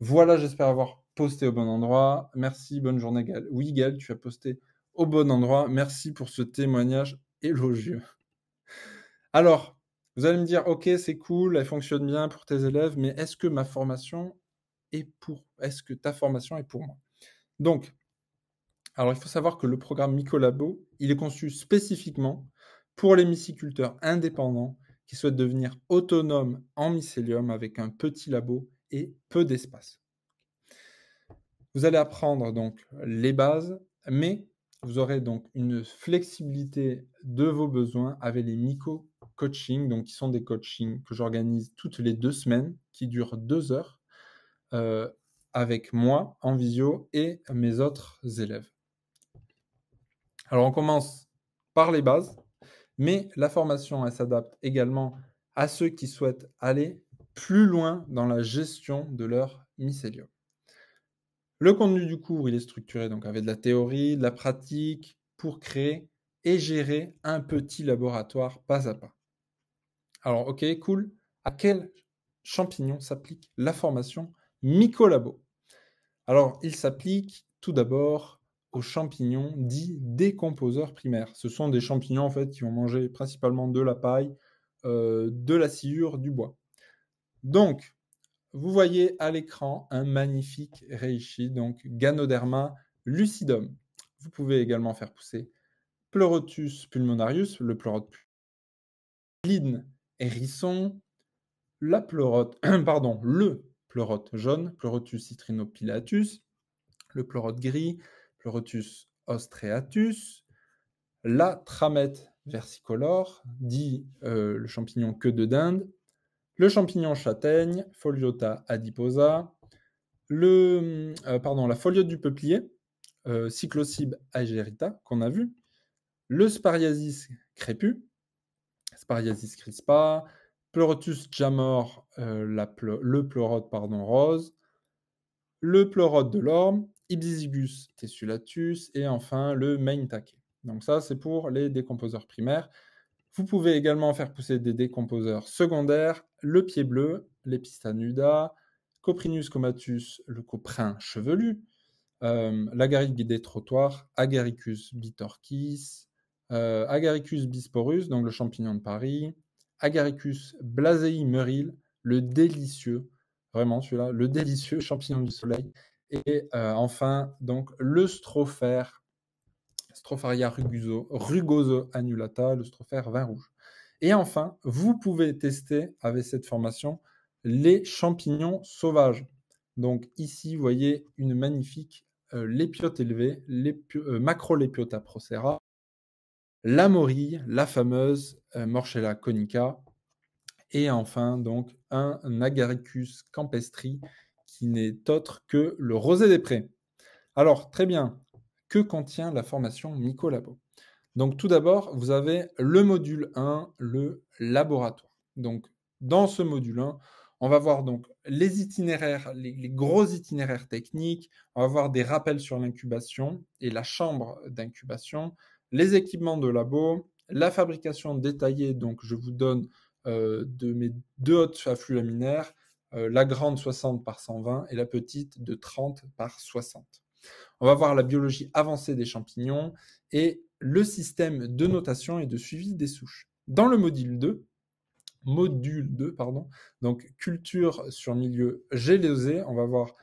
Voilà, j'espère avoir posté au bon endroit. Merci, bonne journée Gal. Oui Gal, tu as posté au bon endroit. Merci pour ce témoignage élogieux. Alors, vous allez me dire, ok, c'est cool, elle fonctionne bien pour tes élèves, mais est-ce que ma formation est pour Est-ce que ta formation est pour moi Donc, alors il faut savoir que le programme Micolabo, il est conçu spécifiquement pour les myciculteurs indépendants qui souhaitent devenir autonomes en mycélium avec un petit labo et peu d'espace. Vous allez apprendre donc les bases, mais vous aurez donc une flexibilité de vos besoins avec les micro Coaching donc qui sont des coachings que j'organise toutes les deux semaines, qui durent deux heures euh, avec moi en visio et mes autres élèves. Alors on commence par les bases, mais la formation elle s'adapte également à ceux qui souhaitent aller plus loin dans la gestion de leur mycélium. Le contenu du cours, il est structuré donc avec de la théorie, de la pratique pour créer et gérer un petit laboratoire pas à pas. Alors, ok, cool. À quel champignon s'applique la formation Mycolabo Alors, il s'applique tout d'abord aux champignons dits décomposeurs primaires. Ce sont des champignons en fait qui vont manger principalement de la paille, euh, de la sciure, du bois. Donc, vous voyez à l'écran un magnifique reishi, donc Ganoderma lucidum. Vous pouvez également faire pousser Pleurotus pulmonarius, le pleurote ligne hérisson, la pleurote, *clears throat* pardon, le pleurote jaune, Pleurotus citrinopilatus, le pleurote gris, Pleurotus ostreatus, la tramette versicolore, dit euh, le champignon queue de dinde, le champignon châtaigne, Foliota adiposa, le, euh, pardon, la foliote du peuplier, cyclosib euh, Cyclocybe agerita, qu'on a vu, le Spariasis crépu, Spariasis crispa, Pleurotus jamor, euh, le pleurote pardon, rose, le pleurote de l'orme, ibisigus tessulatus et enfin le Maintaque. Donc ça, c'est pour les décomposeurs primaires. Vous pouvez également faire pousser des décomposeurs secondaires, le pied bleu, l'épistanuda, Coprinus comatus, le coprin chevelu, euh, l'agaric des trottoirs, Agaricus bitorchis, euh, Agaricus bisporus, donc le champignon de Paris, Agaricus blasei meril, le délicieux, vraiment celui-là, le délicieux *laughs* champignon du soleil, et euh, enfin donc le Stropharia rugoso, rugoso annulata, le strophère vin rouge. Et enfin, vous pouvez tester avec cette formation les champignons sauvages. Donc ici, vous voyez une magnifique euh, lépiote élevée, euh, Macro procera, la morille, la fameuse euh, Morchella conica, et enfin donc un Agaricus campestri qui n'est autre que le rosé des prés. Alors très bien, que contient la formation Micolabo Donc tout d'abord, vous avez le module 1, le laboratoire. Donc dans ce module 1, on va voir donc les itinéraires, les, gros itinéraires techniques, on va voir des rappels sur l'incubation et la chambre d'incubation, les équipements de labo, la fabrication détaillée, donc je vous donne euh, de mes deux hautes afflux flux laminaires, euh, la grande 60 par 120 et la petite de 30 par 60. On va voir la biologie avancée des champignons et le système de notation et de suivi des souches. Dans le module 2, module pardon, donc culture sur milieu gélosé, on va voir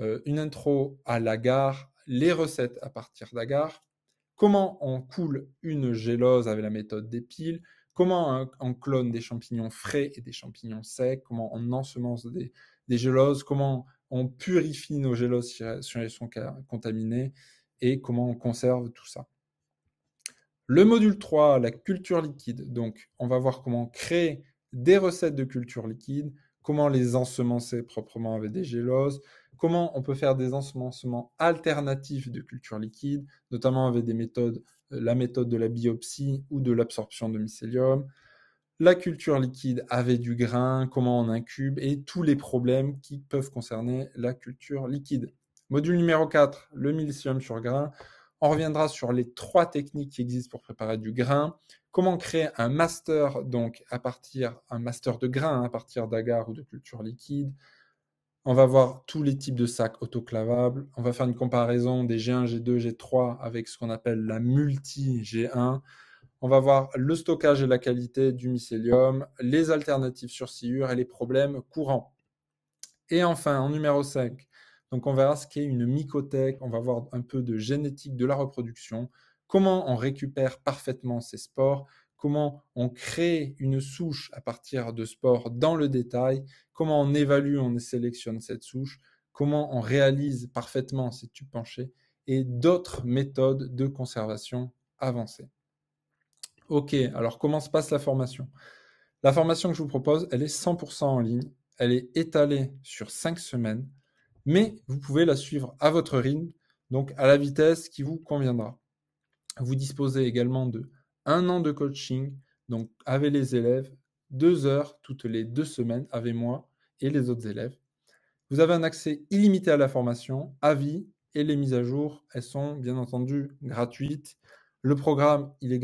euh, une intro à l'agar, les recettes à partir d'agar, comment on coule une gélose avec la méthode des piles, comment on clone des champignons frais et des champignons secs, comment on ensemence des, des géloses, comment on purifie nos gélos si elles sont contaminées et comment on conserve tout ça. Le module 3, la culture liquide. Donc, on va voir comment créer des recettes de culture liquide, comment les ensemencer proprement avec des géloses, comment on peut faire des ensemencements alternatifs de culture liquide, notamment avec des méthodes, euh, la méthode de la biopsie ou de l'absorption de mycélium, la culture liquide avait du grain, comment on incube et tous les problèmes qui peuvent concerner la culture liquide. Module numéro 4, le milicium sur grain. On reviendra sur les trois techniques qui existent pour préparer du grain. Comment créer un master, donc à partir un master de grain, hein, à partir d'agar ou de culture liquide. On va voir tous les types de sacs autoclavables. On va faire une comparaison des G1, G2, G3 avec ce qu'on appelle la multi G1. On va voir le stockage et la qualité du mycélium, les alternatives sur sciure et les problèmes courants. Et enfin, en numéro 5, donc on verra ce qu'est une mycothèque, on va voir un peu de génétique de la reproduction, comment on récupère parfaitement ces spores, comment on crée une souche à partir de spores dans le détail, comment on évalue, on sélectionne cette souche, comment on réalise parfaitement ces tubes penchés et d'autres méthodes de conservation avancées. Ok, alors comment se passe la formation La formation que je vous propose, elle est 100% en ligne, elle est étalée sur 5 semaines, mais vous pouvez la suivre à votre rythme, donc à la vitesse qui vous conviendra. Vous disposez également de un an de coaching, donc avec les élèves, deux heures toutes les deux semaines avec moi et les autres élèves. Vous avez un accès illimité à la formation, à vie, et les mises à jour, elles sont bien entendu gratuites. Le programme, il est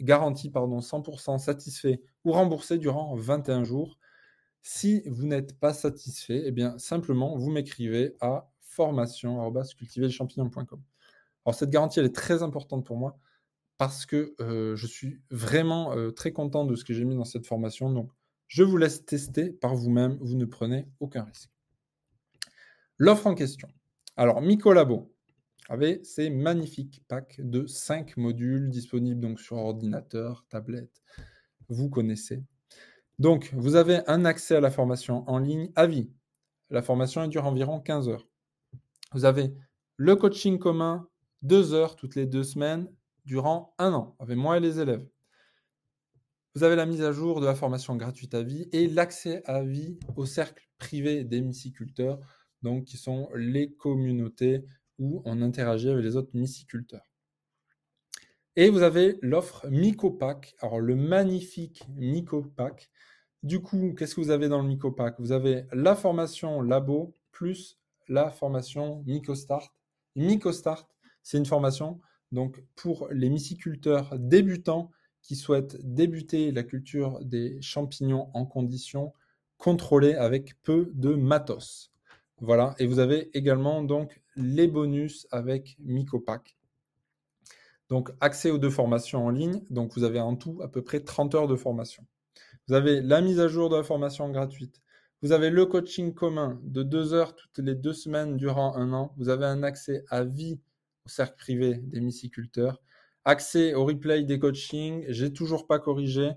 garanti, pardon, 100% satisfait ou remboursé durant 21 jours. Si vous n'êtes pas satisfait, eh bien, simplement, vous m'écrivez à formation.com. Alors, cette garantie, elle est très importante pour moi parce que euh, je suis vraiment euh, très content de ce que j'ai mis dans cette formation. Donc, je vous laisse tester par vous-même. Vous ne prenez aucun risque. L'offre en question. Alors, Micolabo, avez ces magnifiques packs de 5 modules disponibles donc sur ordinateur, tablette. Vous connaissez. Donc, vous avez un accès à la formation en ligne à vie. La formation dure environ 15 heures. Vous avez le coaching commun, 2 heures toutes les deux semaines durant un an, avec moi et les élèves. Vous avez la mise à jour de la formation gratuite à vie et l'accès à vie au cercle privé des missiculteurs, donc qui sont les communautés où on interagit avec les autres myciculteurs. Et vous avez l'offre Mycopack, alors le magnifique Mycopack. Du coup, qu'est-ce que vous avez dans le Mycopack Vous avez la formation labo plus la formation MycoStart. MycoStart, c'est une formation donc pour les myciculteurs débutants qui souhaitent débuter la culture des champignons en conditions contrôlées avec peu de matos. Voilà, et vous avez également donc les bonus avec MicoPack. Donc accès aux deux formations en ligne, donc vous avez en tout à peu près 30 heures de formation. Vous avez la mise à jour de la formation gratuite, vous avez le coaching commun de deux heures toutes les deux semaines durant un an. Vous avez un accès à vie au cercle privé des missiculteurs. Accès au replay des coachings. J'ai toujours pas corrigé.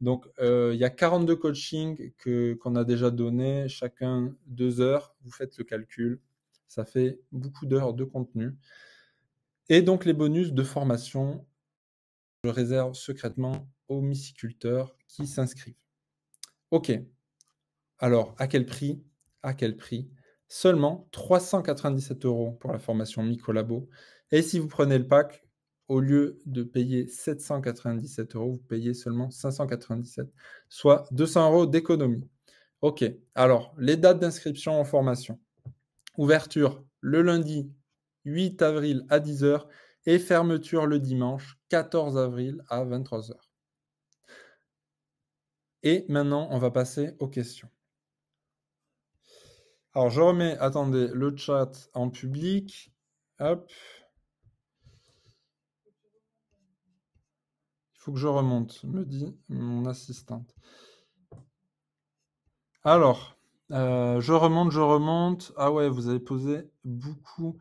Donc, euh, il y a 42 coachings que, qu'on a déjà donnés, chacun deux heures. Vous faites le calcul. Ça fait beaucoup d'heures de contenu. Et donc, les bonus de formation, je réserve secrètement aux myciculteurs qui s'inscrivent. OK. Alors, à quel prix À quel prix Seulement 397 euros pour la formation Micolabo. Et si vous prenez le pack, au lieu de payer 797 euros, vous payez seulement 597, soit 200 euros d'économie. Ok, alors les dates d'inscription en formation. Ouverture le lundi 8 avril à 10h et fermeture le dimanche 14 avril à 23h. Et maintenant, on va passer aux questions. Alors, je remets, attendez, le chat en public. Hop. Il faut que je remonte, me dit mon assistante. Alors, euh, je remonte, je remonte. Ah ouais, vous avez posé beaucoup.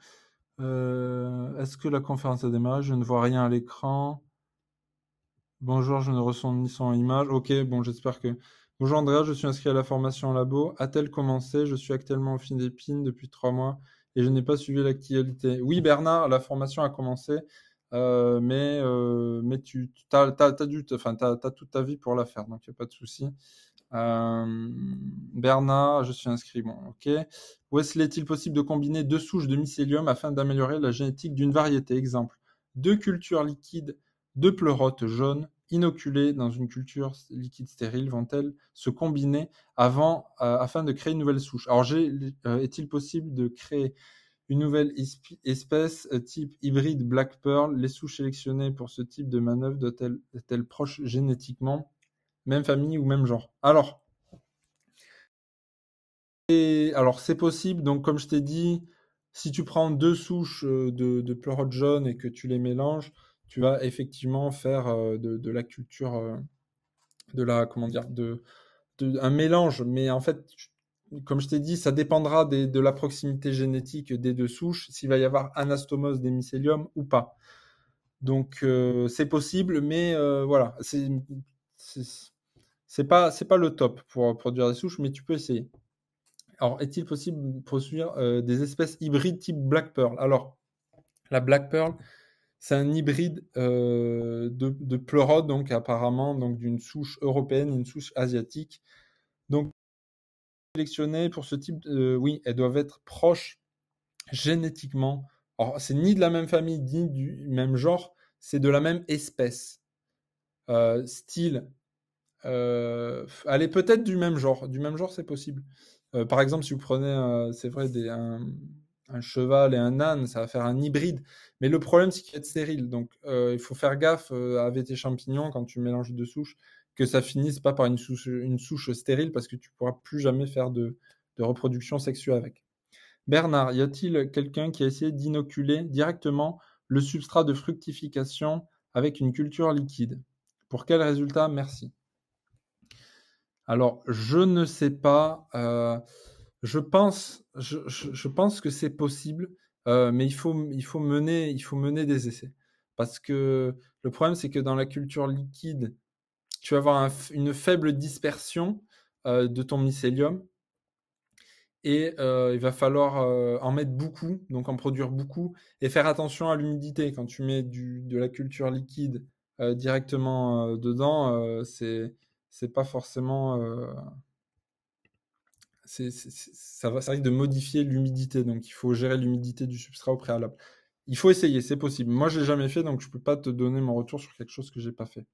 Euh, est-ce que la conférence a démarré Je ne vois rien à l'écran. Bonjour, je ne ressens ni son image. Ok, bon, j'espère que. Bonjour Andrea, je suis inscrit à la formation labo. A-t-elle commencé Je suis actuellement des Philippines depuis trois mois et je n'ai pas suivi l'actualité. Oui, Bernard, la formation a commencé. Euh, mais, euh, mais tu as, as, toute ta vie pour la faire, donc il n'y a pas de souci. Euh, Bernard, je suis inscrit. Bon, ok. Où est-il possible de combiner deux souches de mycélium afin d'améliorer la génétique d'une variété Exemple, deux cultures liquides de pleurotes jaunes inoculées dans une culture liquide stérile vont-elles se combiner avant, euh, afin de créer une nouvelle souche Alors, est-il possible de créer une nouvelle espèce euh, type hybride Black Pearl, les souches sélectionnées pour ce type de manœuvre doivent elles proches génétiquement, même famille ou même genre Alors, et, alors c'est possible, donc comme je t'ai dit, si tu prends deux souches euh, de, de jaune et que tu les mélanges, tu vas effectivement faire euh, de, la culture, de la, comment dire, de, un mélange, mais en fait, comme je t'ai dit, ça dépendra de la proximité génétique des deux souches, s'il va y avoir anastomose des mycéliums ou pas. Donc euh, c'est possible, mais euh, voilà, c'est pas c'est pas le top pour produire des souches, mais tu peux essayer. Alors est-il possible de produire euh, des espèces hybrides type Black Pearl Alors la Black Pearl, c'est un hybride de, de pleurode, donc apparemment donc d'une souche européenne, une souche asiatique pour ce type, euh, oui, elles doivent être proches génétiquement. or c'est ni de la même famille, ni du même genre, c'est de la même espèce. Euh, style, elle euh, est peut-être du même genre. Du même genre, c'est possible. par exemple, si vous prenez, c'est vrai, des, un, cheval et un âne, ça va faire un hybride. Mais le problème, c'est qu'il de stérile. Donc, il faut faire gaffe avec tes champignons quand tu mélanges deux souches que ça finisse pas par une souche, une souche stérile parce que tu pourras plus jamais faire de, de reproduction sexuelle avec. Bernard, y a-t-il quelqu'un qui a essayé d'inoculer directement le substrat de fructification avec une culture liquide Pour quel résultat Merci. Alors, je ne sais pas. Euh, je, pense, je, pense que c'est possible, euh, mais il faut, il, faut mener, il faut mener des essais. Parce que le problème, c'est que dans la culture liquide, tu vas avoir une faible dispersion euh, de ton mycélium. Et euh, il va falloir euh, en mettre beaucoup, donc en produire beaucoup, et faire attention à l'humidité. Quand tu mets de la culture liquide directement dedans, c'est c'est pas forcément. ça, va, risque de modifier l'humidité, donc il faut gérer l'humidité du substrat au préalable. Il faut essayer, c'est possible. Moi, je l'ai jamais fait, donc je ne peux pas te donner mon retour sur quelque chose que je n'ai pas fait.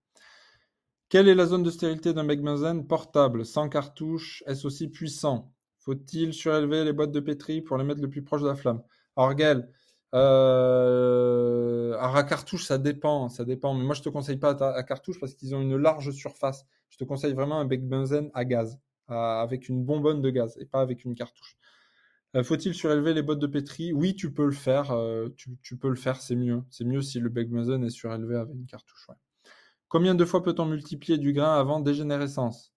Quelle est la zone de stérilité d'un Beckmessen portable, sans cartouche Est-ce aussi puissant Faut-il surélever les boîtes de pétri pour les mettre le plus proche de la flamme Orgel, euh, à cartouche, ça dépend, ça dépend. Mais moi, je te conseille pas à, cartouche parce qu'ils ont une large surface. Je te conseille vraiment un benzen à gaz, avec une bonbonne de gaz et pas avec une cartouche. Euh, faut-il surélever les boîtes de pétri Oui, tu peux le faire. Euh, tu, peux le faire, c'est mieux. C'est mieux si le Beckmessen est surélevé avec une cartouche. Combien de fois peut-on multiplier du grain avant dégénérescence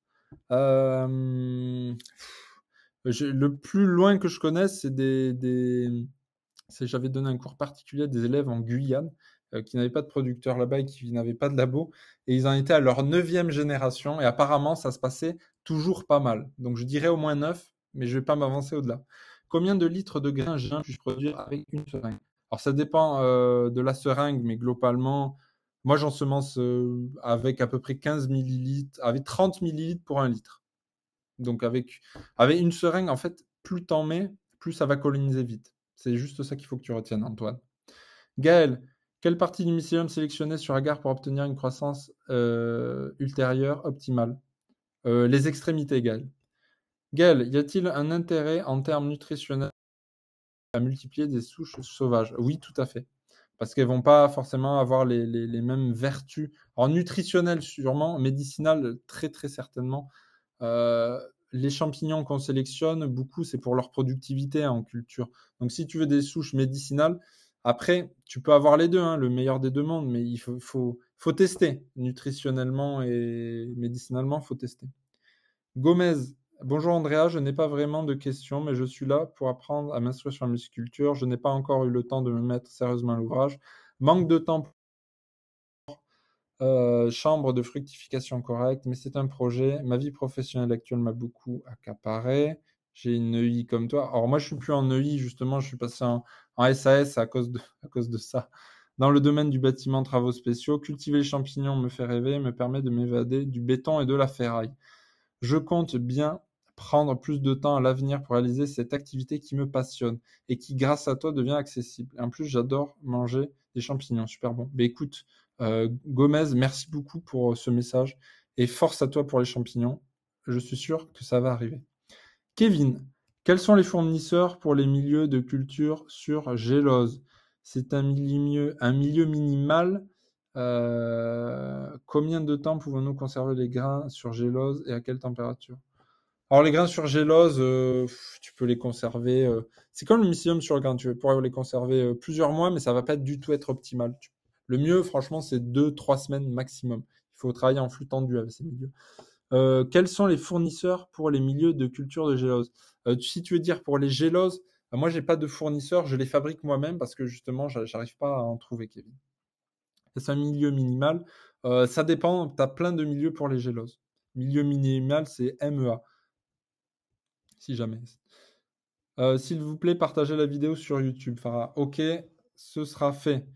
euh, Le plus loin que je connaisse, c'est des. j'avais donné un cours particulier à des élèves en Guyane euh, qui n'avaient pas de producteurs là-bas et qui n'avaient pas de labo. Et ils en étaient à leur neuvième génération. Et apparemment, ça se passait toujours pas mal. Donc je dirais au moins neuf, mais je ne vais pas m'avancer au-delà. Combien de litres de grains j'ai puis-je produire avec une seringue Alors ça dépend euh, de la seringue, mais globalement, moi, semence euh, avec à peu près 15 millilitres, avec 30 millilitres pour un litre. Donc, avec, avec une seringue, en fait, plus t'en mets, plus ça va coloniser vite. C'est juste ça qu'il faut que tu retiennes, Antoine. Gaël, quelle partie du mycélium sélectionner sur agar pour obtenir une croissance euh, ultérieure optimale euh, Les extrémités, Gaël. Gaël, y a-t-il un intérêt en termes nutritionnels à multiplier des souches sauvages Oui, tout à fait parce qu'elles vont pas forcément avoir les, mêmes vertus. En nutritionnel sûrement, Médicinal, très très certainement. Euh, les champignons qu'on sélectionne, beaucoup, c'est pour leur productivité hein, en culture. Donc si tu veux des souches médicinales, après, tu peux avoir les deux, hein, le meilleur des deux mondes, mais il faut, faut, tester. Nutritionnellement et médicinalement, faut tester. Gomez, Bonjour Andrea, je n'ai pas vraiment de questions, mais je suis là pour apprendre à m'instruire sur la musculature. Je n'ai pas encore eu le temps de me mettre sérieusement à l'ouvrage. Manque de temps pour euh, chambre de fructification correcte, mais c'est un projet. Ma vie professionnelle actuelle m'a beaucoup accaparé. J'ai une EI comme toi. Alors moi, je suis plus en EI, justement, je suis passé en, SAS à cause, de, à cause de ça. Dans le domaine du bâtiment, travaux spéciaux, cultiver les champignons me fait rêver, me permet de m'évader du béton et de la ferraille. Je compte bien prendre plus de temps à l'avenir pour réaliser cette activité qui me passionne et qui, grâce à toi, devient accessible. en plus, j'adore manger des champignons. Super bon. Bah, écoute, euh, Gomez, merci beaucoup pour euh, ce message et force à toi pour les champignons. Je suis sûr que ça va arriver. Kevin, quels sont les fournisseurs pour les milieux de culture sur Gélose C'est un milieu, un milieu minimal euh, combien de temps pouvons-nous conserver les grains sur gélose et à quelle température alors les grains sur gélose, euh, tu peux les conserver. Euh, c'est comme le mycélium sur grain, tu pourrais les conserver euh, plusieurs mois, mais ça va pas du tout être optimal. Le mieux, franchement, c'est deux, trois semaines maximum. Il faut travailler en flux tendu avec ces milieux. quels sont les fournisseurs pour les milieux de culture de gélose Si tu veux dire pour les géloses, moi, bah, moi j'ai pas de fournisseur, je les fabrique moi-même parce que justement, j'arrive pas à en trouver, Kevin. C'est un milieu minimal. ça dépend, tu as plein de milieux pour les géloses. Milieu minimal, c'est MEA si jamais. Euh, s'il vous plaît, partagez la vidéo sur YouTube, Farah. Ok, ce sera fait.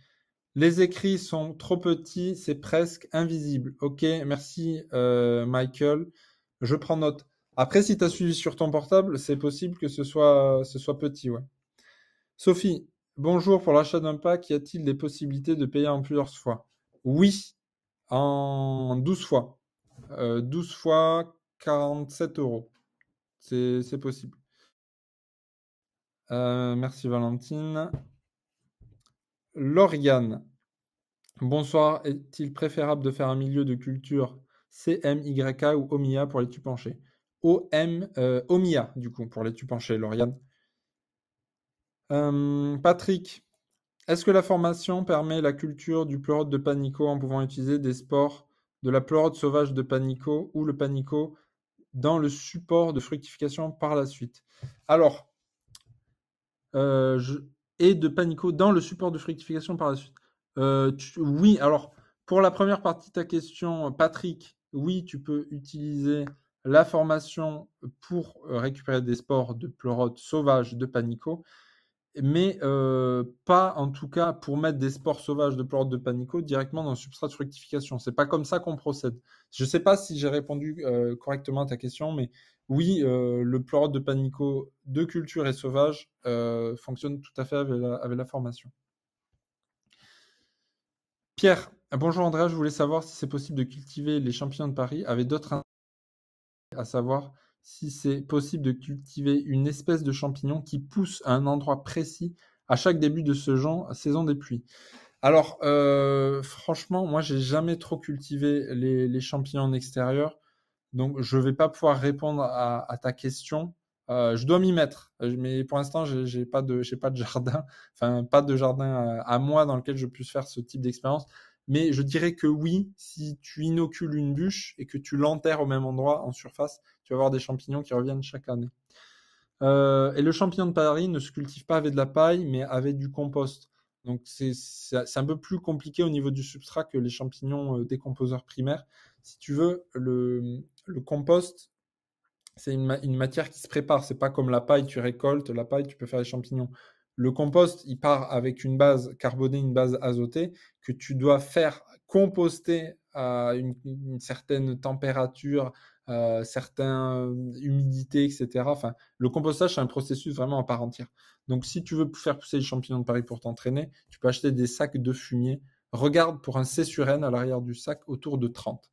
Les écrits sont trop petits, c'est presque invisible. Ok, merci euh, Michael. Je prends note. Après, si tu as suivi sur ton portable, c'est possible que ce soit, ce soit petit, ouais. Sophie, bonjour pour l'achat d'un pack. Y a-t-il des possibilités de payer en plusieurs fois Oui, en 12 fois. 12 euh, fois 47 euros. C'est possible. Euh, merci Valentine. Lauriane. Bonsoir. Est-il préférable de faire un milieu de culture CMYK ou OMIA pour les tupanchés OM, euh, OMIA, du coup, pour les tupanchés, Lauriane. Euh, Patrick. Est-ce que la formation permet la culture du pleurote de panico en pouvant utiliser des sports de la pleurote sauvage de panico ou le panico dans le support de fructification par la suite. Alors, euh, et de panico dans le support de fructification par la suite. Euh, oui, alors, pour la première partie de ta question, Patrick, oui, tu peux utiliser la formation pour euh, récupérer des spores de pleurote sauvage de panico mais euh, pas en tout cas pour mettre des sports sauvages de pleurode de panico directement dans le substrat de fructification. C'est pas comme ça qu'on procède. Je sais pas si j'ai répondu euh, correctement à ta question, mais oui, euh, le pleurode de panico de culture et sauvage fonctionne tout à fait avec la, formation. Pierre, bonjour Andrea, je voulais savoir si c'est possible de cultiver les champignons de Paris avec d'autres à savoir si c'est possible de cultiver une espèce de champignon qui pousse à un endroit précis à chaque début de ce genre, saison des pluies. Alors, euh, franchement, moi, j'ai jamais trop cultivé les, champignons en extérieur, donc je vais pas pouvoir répondre à, ta question. Euh, je dois m'y mettre, mais pour l'instant, j'ai pas pas de jardin, *laughs* enfin pas de jardin euh, à moi dans lequel je puisse faire ce type d'expérience. Mais je dirais que oui, si tu inocules une bûche et que tu l'enterres au même endroit en surface, tu vas avoir des champignons qui reviennent chaque année. Euh, et le champignon de Paris ne se cultive pas avec de la paille, mais avec du compost. Donc c'est un peu plus compliqué au niveau du substrat que les champignons euh, décomposeurs primaires. Si tu veux, le, compost, c'est une, matière qui se prépare. C'est pas comme la paille, tu récoltes la paille, tu peux faire des champignons. Le compost, il part avec une base carbonée, une base azotée que tu dois faire composter à une, certaine température, euh, certaines euh, humidités, etc. Enfin, le compostage, c'est un processus vraiment à part entière. Donc, si tu veux faire pousser les champignons de Paris pour t'entraîner, tu peux acheter des sacs de fumier. Regarde pour un C sur N à l'arrière du sac autour de 30.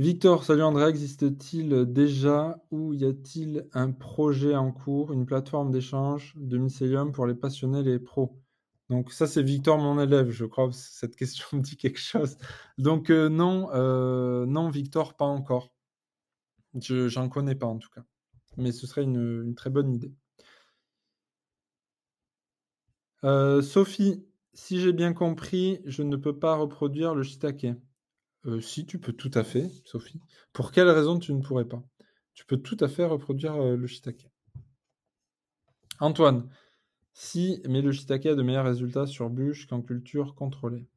Victor, salut André, existe-t-il déjà ou y a-t-il un projet en cours, une plateforme d'échange de mycélium pour les passionnés et les pros Donc ça c'est Victor, mon élève, je crois, cette question me dit quelque chose. Donc euh, non, euh, non Victor, pas encore. Je n'en connais pas en tout cas. Mais ce serait une, très bonne idée. Euh, Sophie, si j'ai bien compris, je ne peux pas reproduire le shiitake. Euh, si tu peux tout à fait, Sophie. Pour quelle raison tu ne pourrais pas Tu peux tout à fait reproduire euh, le shiitake. Antoine, si, mais le shiitake a de meilleurs résultats sur bûche qu'en culture contrôlée.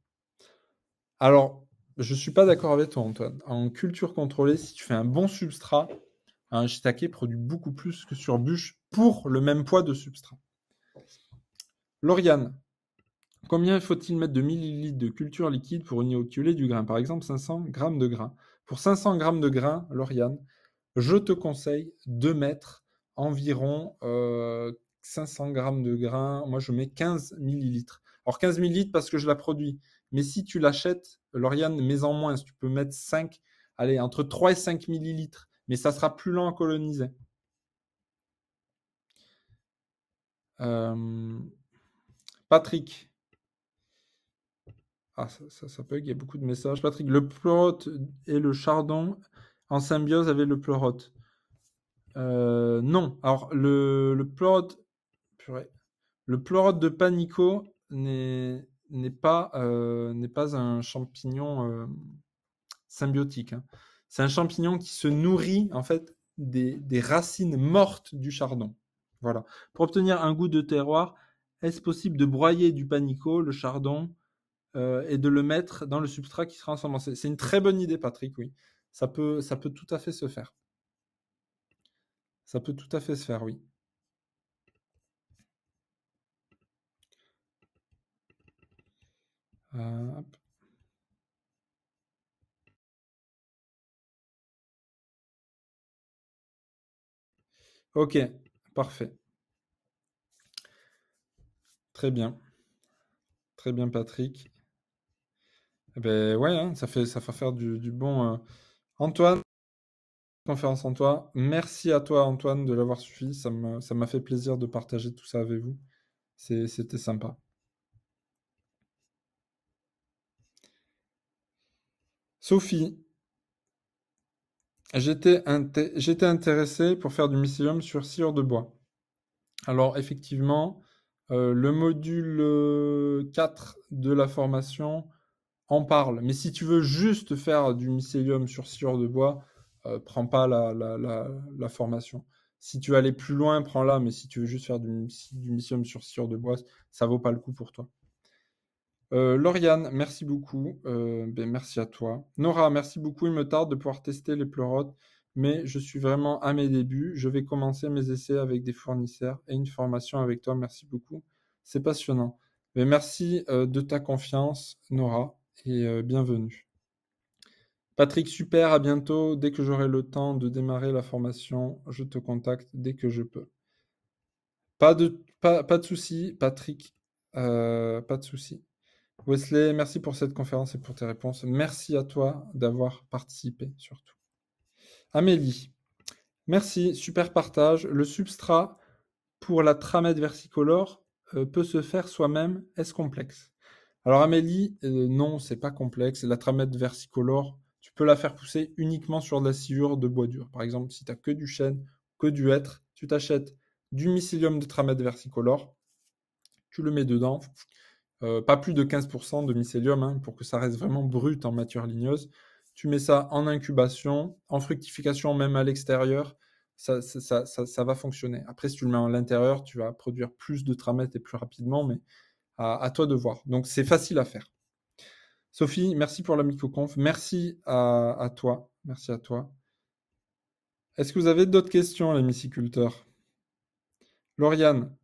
Alors, je ne suis pas d'accord avec toi, Antoine. En culture contrôlée, si tu fais un bon substrat, un shiitake produit beaucoup plus que sur bûche pour le même poids de substrat. Lauriane, Combien faut-il mettre de millilitres de culture liquide pour inoculer du grain Par exemple, 500 grammes de grains. Pour 500 grammes de grain, Lauriane, je te conseille de mettre environ 500 euh, g de grain. Moi, je mets 15 millilitres. Alors, 15 millilitres parce que je la produis. Mais si tu l'achètes, Lauriane, mets en moins. Tu peux mettre 5, allez, entre 3 et 5 millilitres. Mais ça sera plus lent à coloniser. Euh, Patrick, ah, ça, ça, bug, y a beaucoup de messages. Patrick, le pleurote et le chardon en symbiose avec le pleurote. Euh, non, alors le, pleurote. Le pleurote de Panico n'est pas, euh, pas un champignon euh, symbiotique. Hein. C'est un champignon qui se nourrit en fait des, des racines mortes du chardon. Voilà. Pour obtenir un goût de terroir, est-ce possible de broyer du panico, le chardon, euh, et de le mettre dans le substrat qui sera ensemble. C'est une très bonne idée, Patrick, oui. Ça peut, ça peut tout à fait se faire. Ça peut tout à fait se faire, oui. Euh, ok, parfait. Très bien. Très bien, Patrick. Eh ben ouais, hein, ça, fait, ça faire du, bon. Euh. Antoine, conférence en toi. Merci à toi, Antoine, de l'avoir suivi. Ça m'a fait plaisir de partager tout ça avec vous. C'était sympa. Sophie, j'étais j'étais intéressé pour faire du mycélium sur sciure de bois. Alors effectivement, euh, le module 4 euh, de la formation on parle. Mais si tu veux juste faire du mycélium sur sciure de bois, euh, prends pas la, formation. Si tu veux aller plus loin, prends-la, mais si tu veux juste faire du, mycélium sur sciure de bois, ça vaut pas le coup pour toi. Euh, Lauriane, merci beaucoup. Euh, ben, merci à toi. Nora, merci beaucoup. Il me tarde de pouvoir tester les pleurotes, mais je suis vraiment à mes débuts. Je vais commencer mes essais avec des fournisseurs et une formation avec toi. Merci beaucoup. C'est passionnant. Mais ben, merci de ta confiance, Nora et euh, bienvenue. Patrick, super, à bientôt. Dès que j'aurai le temps de démarrer la formation, je te contacte dès que je peux. Pas de, pas, de souci, Patrick. Euh, pas de souci. Wesley, merci pour cette conférence et pour tes réponses. Merci à toi d'avoir participé surtout. Amélie, merci, super partage. Le substrat pour la tramette versicolore euh, peut se faire soi-même, est-ce complexe alors Amélie, non, euh, non, c'est pas complexe. La tramette versicolore, tu peux la faire pousser uniquement sur de la sciure de bois dur. Par exemple, si tu n'as que du chêne, que du hêtre, tu t'achètes du mycélium de tramette versicolore, tu le mets dedans, euh, pas plus de 15% de mycélium hein, pour que ça reste vraiment brut en matière ligneuse. Tu mets ça en incubation, en fructification même à l'extérieur, ça, va fonctionner. Après, si tu le mets à l'intérieur, tu vas produire plus de tramètes et plus rapidement, mais à, toi de voir. Donc c'est facile à faire. Sophie, merci pour la microconf. Merci à, toi. Merci à toi. Est-ce que vous avez d'autres questions, les missiculteurs Lauriane,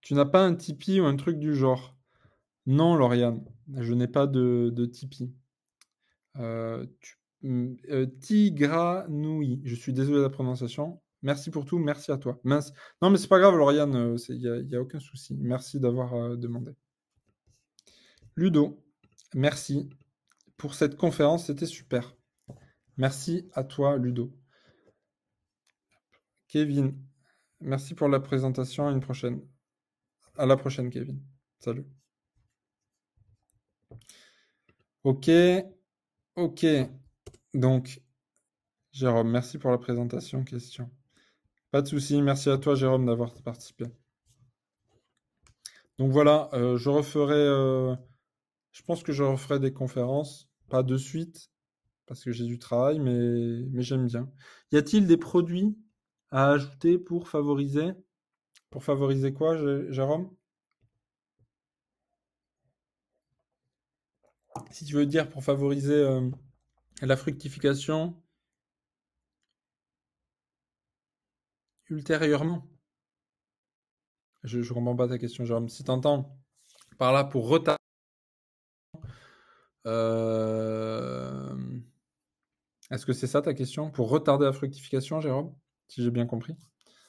tu n'as pas un Tipeee ou un truc du genre Non, Lauriane, je n'ai pas de, Tipeee. Euh, mm, euh, Tigranoui, je suis désolé de la prononciation. Merci pour tout, merci à toi. Mince. Non, mais c'est pas grave, Lauriane, il euh, n'y a, aucun souci. Merci d'avoir demandé. Ludo, merci pour cette conférence, c'était super. Merci à toi, Ludo. Kevin, merci pour la présentation. À une prochaine. À la prochaine, Kevin. Salut. Ok, ok. Donc, Jérôme, merci pour la présentation. Question. Pas de souci. Merci à toi, Jérôme, d'avoir participé. Donc voilà, euh, je referai. Euh, je pense que je referai des conférences, pas de suite, parce que j'ai du travail, mais, mais j'aime bien. Y a-t-il des produits à ajouter pour favoriser Pour favoriser quoi, Jérôme Si tu veux dire pour favoriser euh, la fructification ultérieurement. Je ne comprends pas ta question, Jérôme. Si tu entends par là pour retarder euh, est-ce que c'est ça ta question Pour retarder la fructification, Jérôme, si j'ai bien compris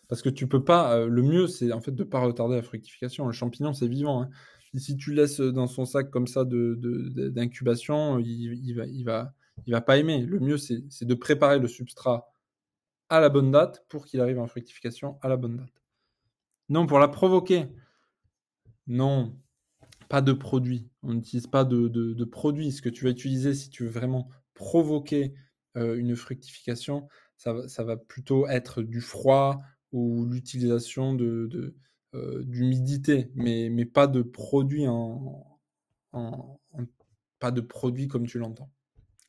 Parce que tu peux pas. Euh, le mieux, c'est en fait de pas retarder la fructification. Le champignon, c'est vivant. Hein. si tu laisses euh, dans son sac comme ça d'incubation, de, il, il, va, il va, il va pas aimer. Le mieux, c'est de préparer le substrat à la bonne date pour qu'il arrive en fructification à la bonne date. Non, pour la provoquer. Non, pas de produit. On n'utilise pas de, de, produit. Ce que tu vas utiliser si tu veux vraiment provoquer euh, une fructification, ça, va plutôt être du froid ou l'utilisation de, euh, d'humidité, mais, pas de produit pas de comme tu l'entends.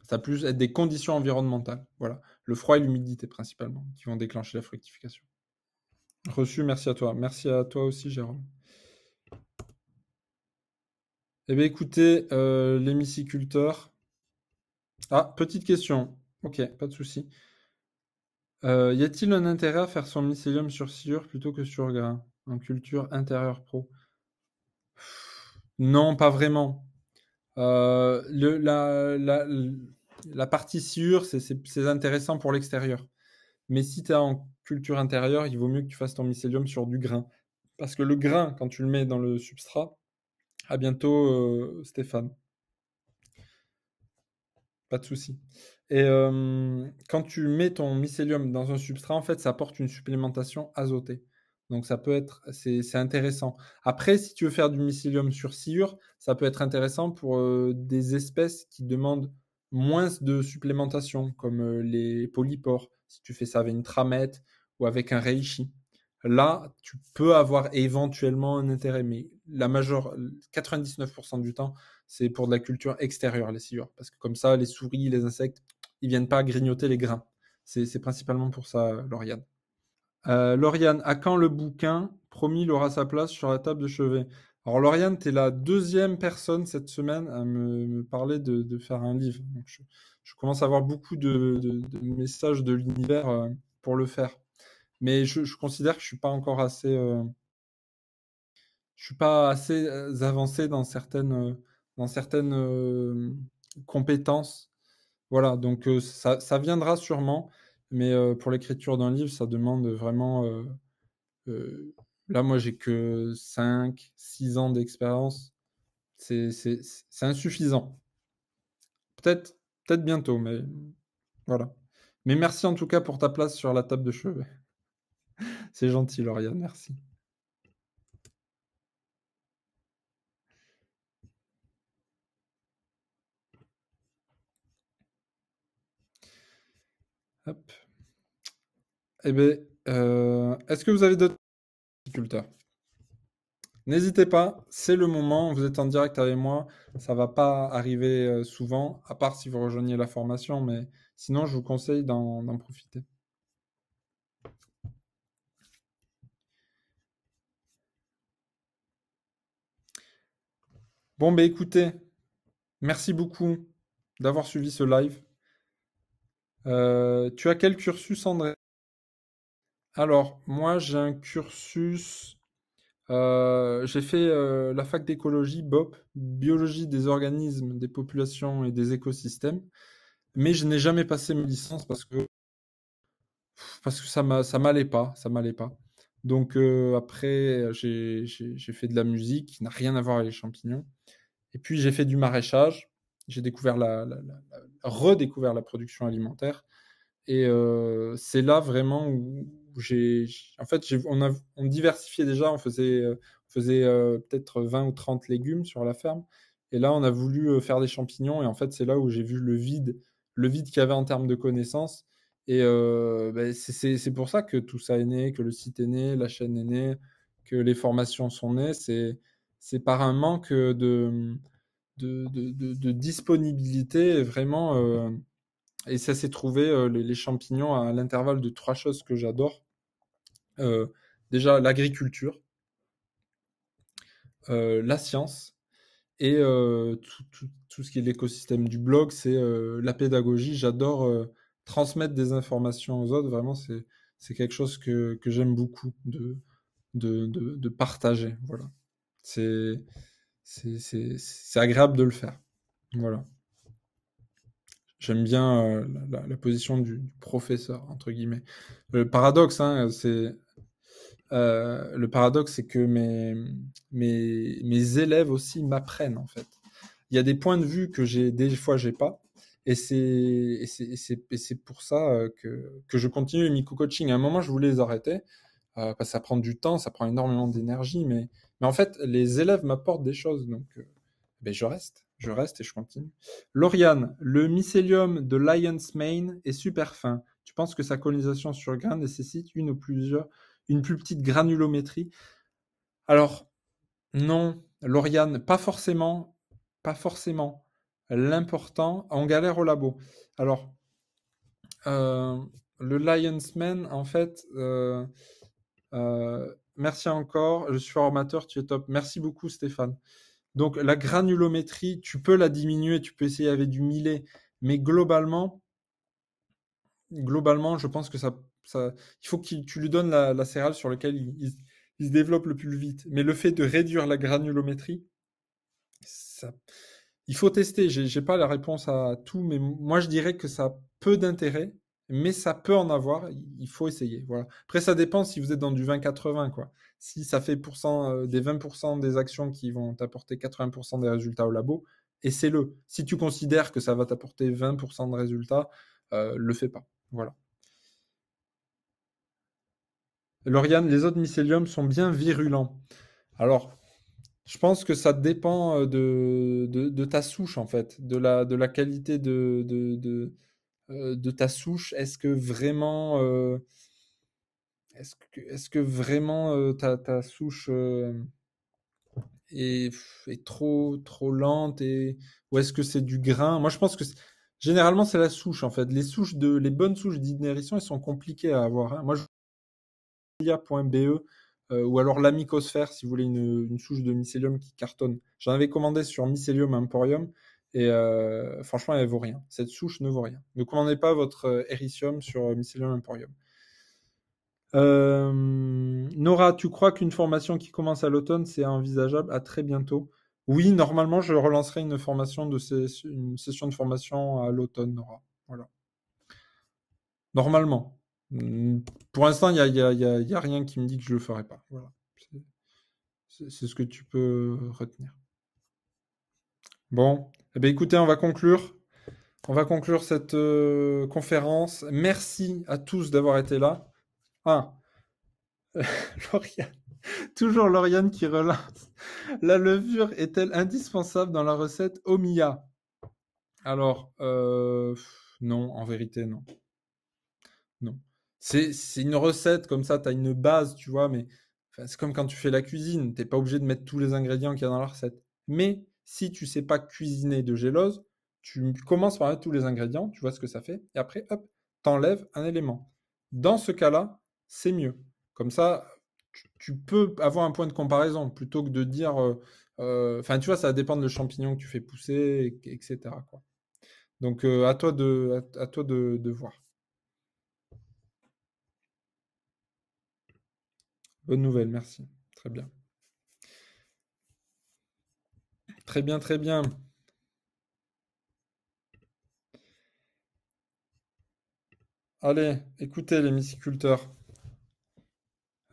Ça va plus être des conditions environnementales. Voilà, le froid et l'humidité principalement qui vont déclencher la fructification. Reçu, merci à toi. Merci à toi aussi, Jérôme. Eh bien, écoutez, euh, les Ah, petite question. Ok, pas de souci. Euh, y a-t-il un intérêt à faire son mycélium sur sciure plutôt que sur grain en culture intérieure pro Non, pas vraiment. Euh, la, la, partie sciure, c'est intéressant pour l'extérieur. Mais si tu es en culture intérieure, il vaut mieux que tu fasses ton mycélium sur du grain. Parce que le grain, quand tu le mets dans le substrat, à bientôt, euh, Stéphane. Pas de souci. Et quand tu mets ton mycélium dans un substrat, en fait, ça apporte une supplémentation azotée. Donc, ça peut être, c'est intéressant. Après, si tu veux faire du mycélium sur sciure, ça peut être intéressant pour des espèces qui demandent moins de supplémentation, comme les polypores. Si tu fais ça avec une tramette ou avec un reishi, là, tu peux avoir éventuellement un intérêt. Mais la majeure, 99% du temps, c'est pour de la culture extérieure, les sciures. Parce que comme ça, les souris, les insectes, ils viennent pas grignoter les grains. C'est principalement pour ça, Lauriane. Euh, Lauriane, à quand le bouquin Promis, il aura sa place sur la table de chevet. Alors, Lauriane, tu es la deuxième personne cette semaine à me, parler de, faire un livre. je, commence à avoir beaucoup de, messages de l'univers euh, pour le faire. Mais je, considère que je suis pas encore assez. Euh, je suis pas assez euh, avancé dans certaines, euh, dans certaines euh, compétences. Voilà, donc ça, ça, viendra sûrement, mais pour l'écriture d'un livre, ça demande vraiment. là, moi, j'ai que 5, 6 ans d'expérience. C'est insuffisant. Peut-être peut bientôt, mais voilà. Mais merci en tout cas pour ta place sur la table de chevet. *laughs* C'est gentil, Lauriane, merci. Eh bien, euh, est-ce que vous avez d'autres agriculteurs N'hésitez pas, c'est le moment, vous êtes en direct avec moi, ça ne va pas arriver euh, souvent, à part si vous rejoignez la formation, mais sinon je vous conseille d'en profiter. Bon, ben écoutez, merci beaucoup d'avoir suivi ce live. Euh, tu as quel cursus, André alors, moi, j'ai un cursus. Euh, j'ai fait euh, la fac d'écologie, BOP, biologie des organismes, des populations et des écosystèmes. Mais je n'ai jamais passé mes licences parce que, parce que ça ne m'allait pas, ça m'allait pas. Donc euh, après, j'ai fait de la musique qui n'a rien à voir avec les champignons. Et puis j'ai fait du maraîchage. J'ai découvert la, redécouvert la production alimentaire. Et c'est là vraiment où, en fait, on, diversifiait déjà, on faisait, euh, euh, peut-être 20 ou 30 légumes sur la ferme. Et là, on a voulu euh, faire des champignons. Et en fait, c'est là où j'ai vu le vide, le vide qu'il y avait en termes de connaissances. Et bah, c'est pour ça que tout ça est né, que le site est né, la chaîne est née, que les formations sont nées. C'est par un manque de, de, disponibilité, vraiment. et ça s'est trouvé, les, champignons, à l'intervalle de trois choses que j'adore. Euh, déjà l'agriculture, euh, la science et euh, tout, ce qui est l'écosystème du blog, c'est la pédagogie. J'adore transmettre des informations aux autres. Vraiment, c'est quelque chose que, que j'aime beaucoup de, de, de, partager. Voilà. C'est agréable de le faire. Voilà. J'aime bien la, position du, professeur, entre guillemets. Le paradoxe, hein, c'est euh, le paradoxe, c'est que mes, élèves aussi m'apprennent, en fait. Il y a des points de vue que j'ai des fois, j'ai pas. Et c'est pour ça euh, que, je continue le coaching À un moment, je voulais les arrêter, euh, parce ça prend du temps, ça prend énormément d'énergie. Mais, mais en fait, les élèves m'apportent des choses, donc ben je reste. Je reste et je continue. Lauriane, le mycélium de Lion's Mane est super fin. Tu penses que sa colonisation sur grain nécessite une ou plusieurs une plus petite granulométrie. Alors, non, Lauriane, pas forcément, pas forcément. L'important, on galère au labo. Alors, euh, le Lion's Man, en fait, euh, euh, merci encore. Je suis formateur, tu es top. Merci beaucoup, Stéphane. Donc, la granulométrie, tu peux la diminuer, tu peux essayer avec du millet, mais globalement, globalement, je pense que ça il faut que tu lui donnes la, la céréale sur laquelle il, se développe le plus vite. Mais le fait de réduire la granulométrie, ça, il faut tester. J'ai pas la réponse à tout, mais moi je dirais que ça a peu d'intérêt, mais ça peut en avoir. Il faut essayer. Voilà. Après, ça dépend si vous êtes dans du 20-80, quoi. Si ça fait euh, des 20% des actions qui vont t'apporter 80% des résultats au labo, essaie-le. Si tu considères que ça va t'apporter 20% de résultats, euh, le fais pas. Voilà. Lauriane, les autres mycéliums sont bien virulents. Alors, je pense que ça dépend euh, de, de, ta souche, en fait, de la, de la qualité de, de, euh, ta souche. Est-ce que vraiment, euh, est-ce que, vraiment ta, souche est, trop, trop lente et, ou est-ce que c'est du grain Moi, je pense que généralement, c'est la souche, en fait. Les, souches de, les bonnes souches d'initiation, elles sont compliquées à avoir. Hein. Moi, je E, euh, ou alors la mycosphère, si vous voulez une, souche de mycélium qui cartonne. J'en avais commandé sur Mycelium Emporium et euh, franchement elle vaut rien. Cette souche ne vaut rien. Ne commandez pas votre euh, Ericium sur Mycelium Emporium. Nora, tu crois qu'une formation qui commence à l'automne, c'est envisageable à très bientôt Oui, normalement, je relancerai une formation une session de formation à l'automne, Nora. Voilà. Normalement. Mmh, pour l'instant, il n'y a, a, rien qui me dit que je le ferai pas. C'est ce que tu peux retenir. Bon, eh ben, écoutez, on va conclure. On va conclure cette euh, conférence. Merci à tous d'avoir été là. Ah, *laughs* Lauriane. Toujours Lauriane qui relance. La levure est-elle indispensable dans la recette Omiya Alors, euh, non, en vérité, non. Non. C'est une recette, comme ça, tu as une base, tu vois, mais c'est comme quand tu fais la cuisine, tu n'es pas obligé de mettre tous les ingrédients qu'il y a dans la recette. Mais si tu sais pas cuisiner de gélose, tu commences par mettre tous les ingrédients, tu vois ce que ça fait, et après, hop, enlèves un élément. Dans ce cas-là, c'est mieux. Comme ça, tu, peux avoir un point de comparaison plutôt que de dire. Euh, euh, enfin, tu vois, ça dépend de le champignon que tu fais pousser, etc. Quoi. Donc, euh, à toi de, toi de voir. Bonne nouvelle, merci. Très bien. Très bien, très bien. Allez, écoutez les Missiculteurs.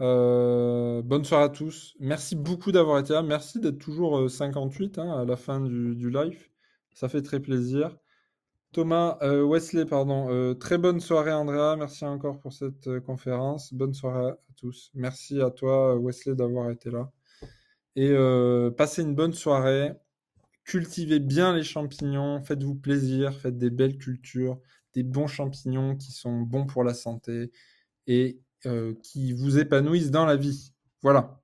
Euh, bonne soirée à tous. Merci beaucoup d'avoir été là. Merci d'être toujours 58 euh, hein, à la fin du, du live. Ça fait très plaisir. Thomas, euh, Wesley, pardon. Euh, très bonne soirée, Andrea. Merci encore pour cette euh, conférence. Bonne soirée à tous. Merci à toi, Wesley, d'avoir été là. Et passez une bonne soirée. Cultivez bien les champignons. Faites-vous plaisir. Faites des belles cultures, des bons champignons qui sont bons pour la santé et qui vous épanouissent dans la vie. Voilà.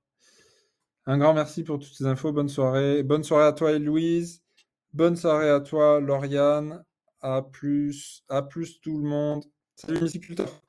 Un grand merci pour toutes ces infos. Bonne soirée. Bonne soirée à toi, Louise. Bonne soirée à toi, Lauriane. A plus. À plus tout le monde. Salut, musiculteur.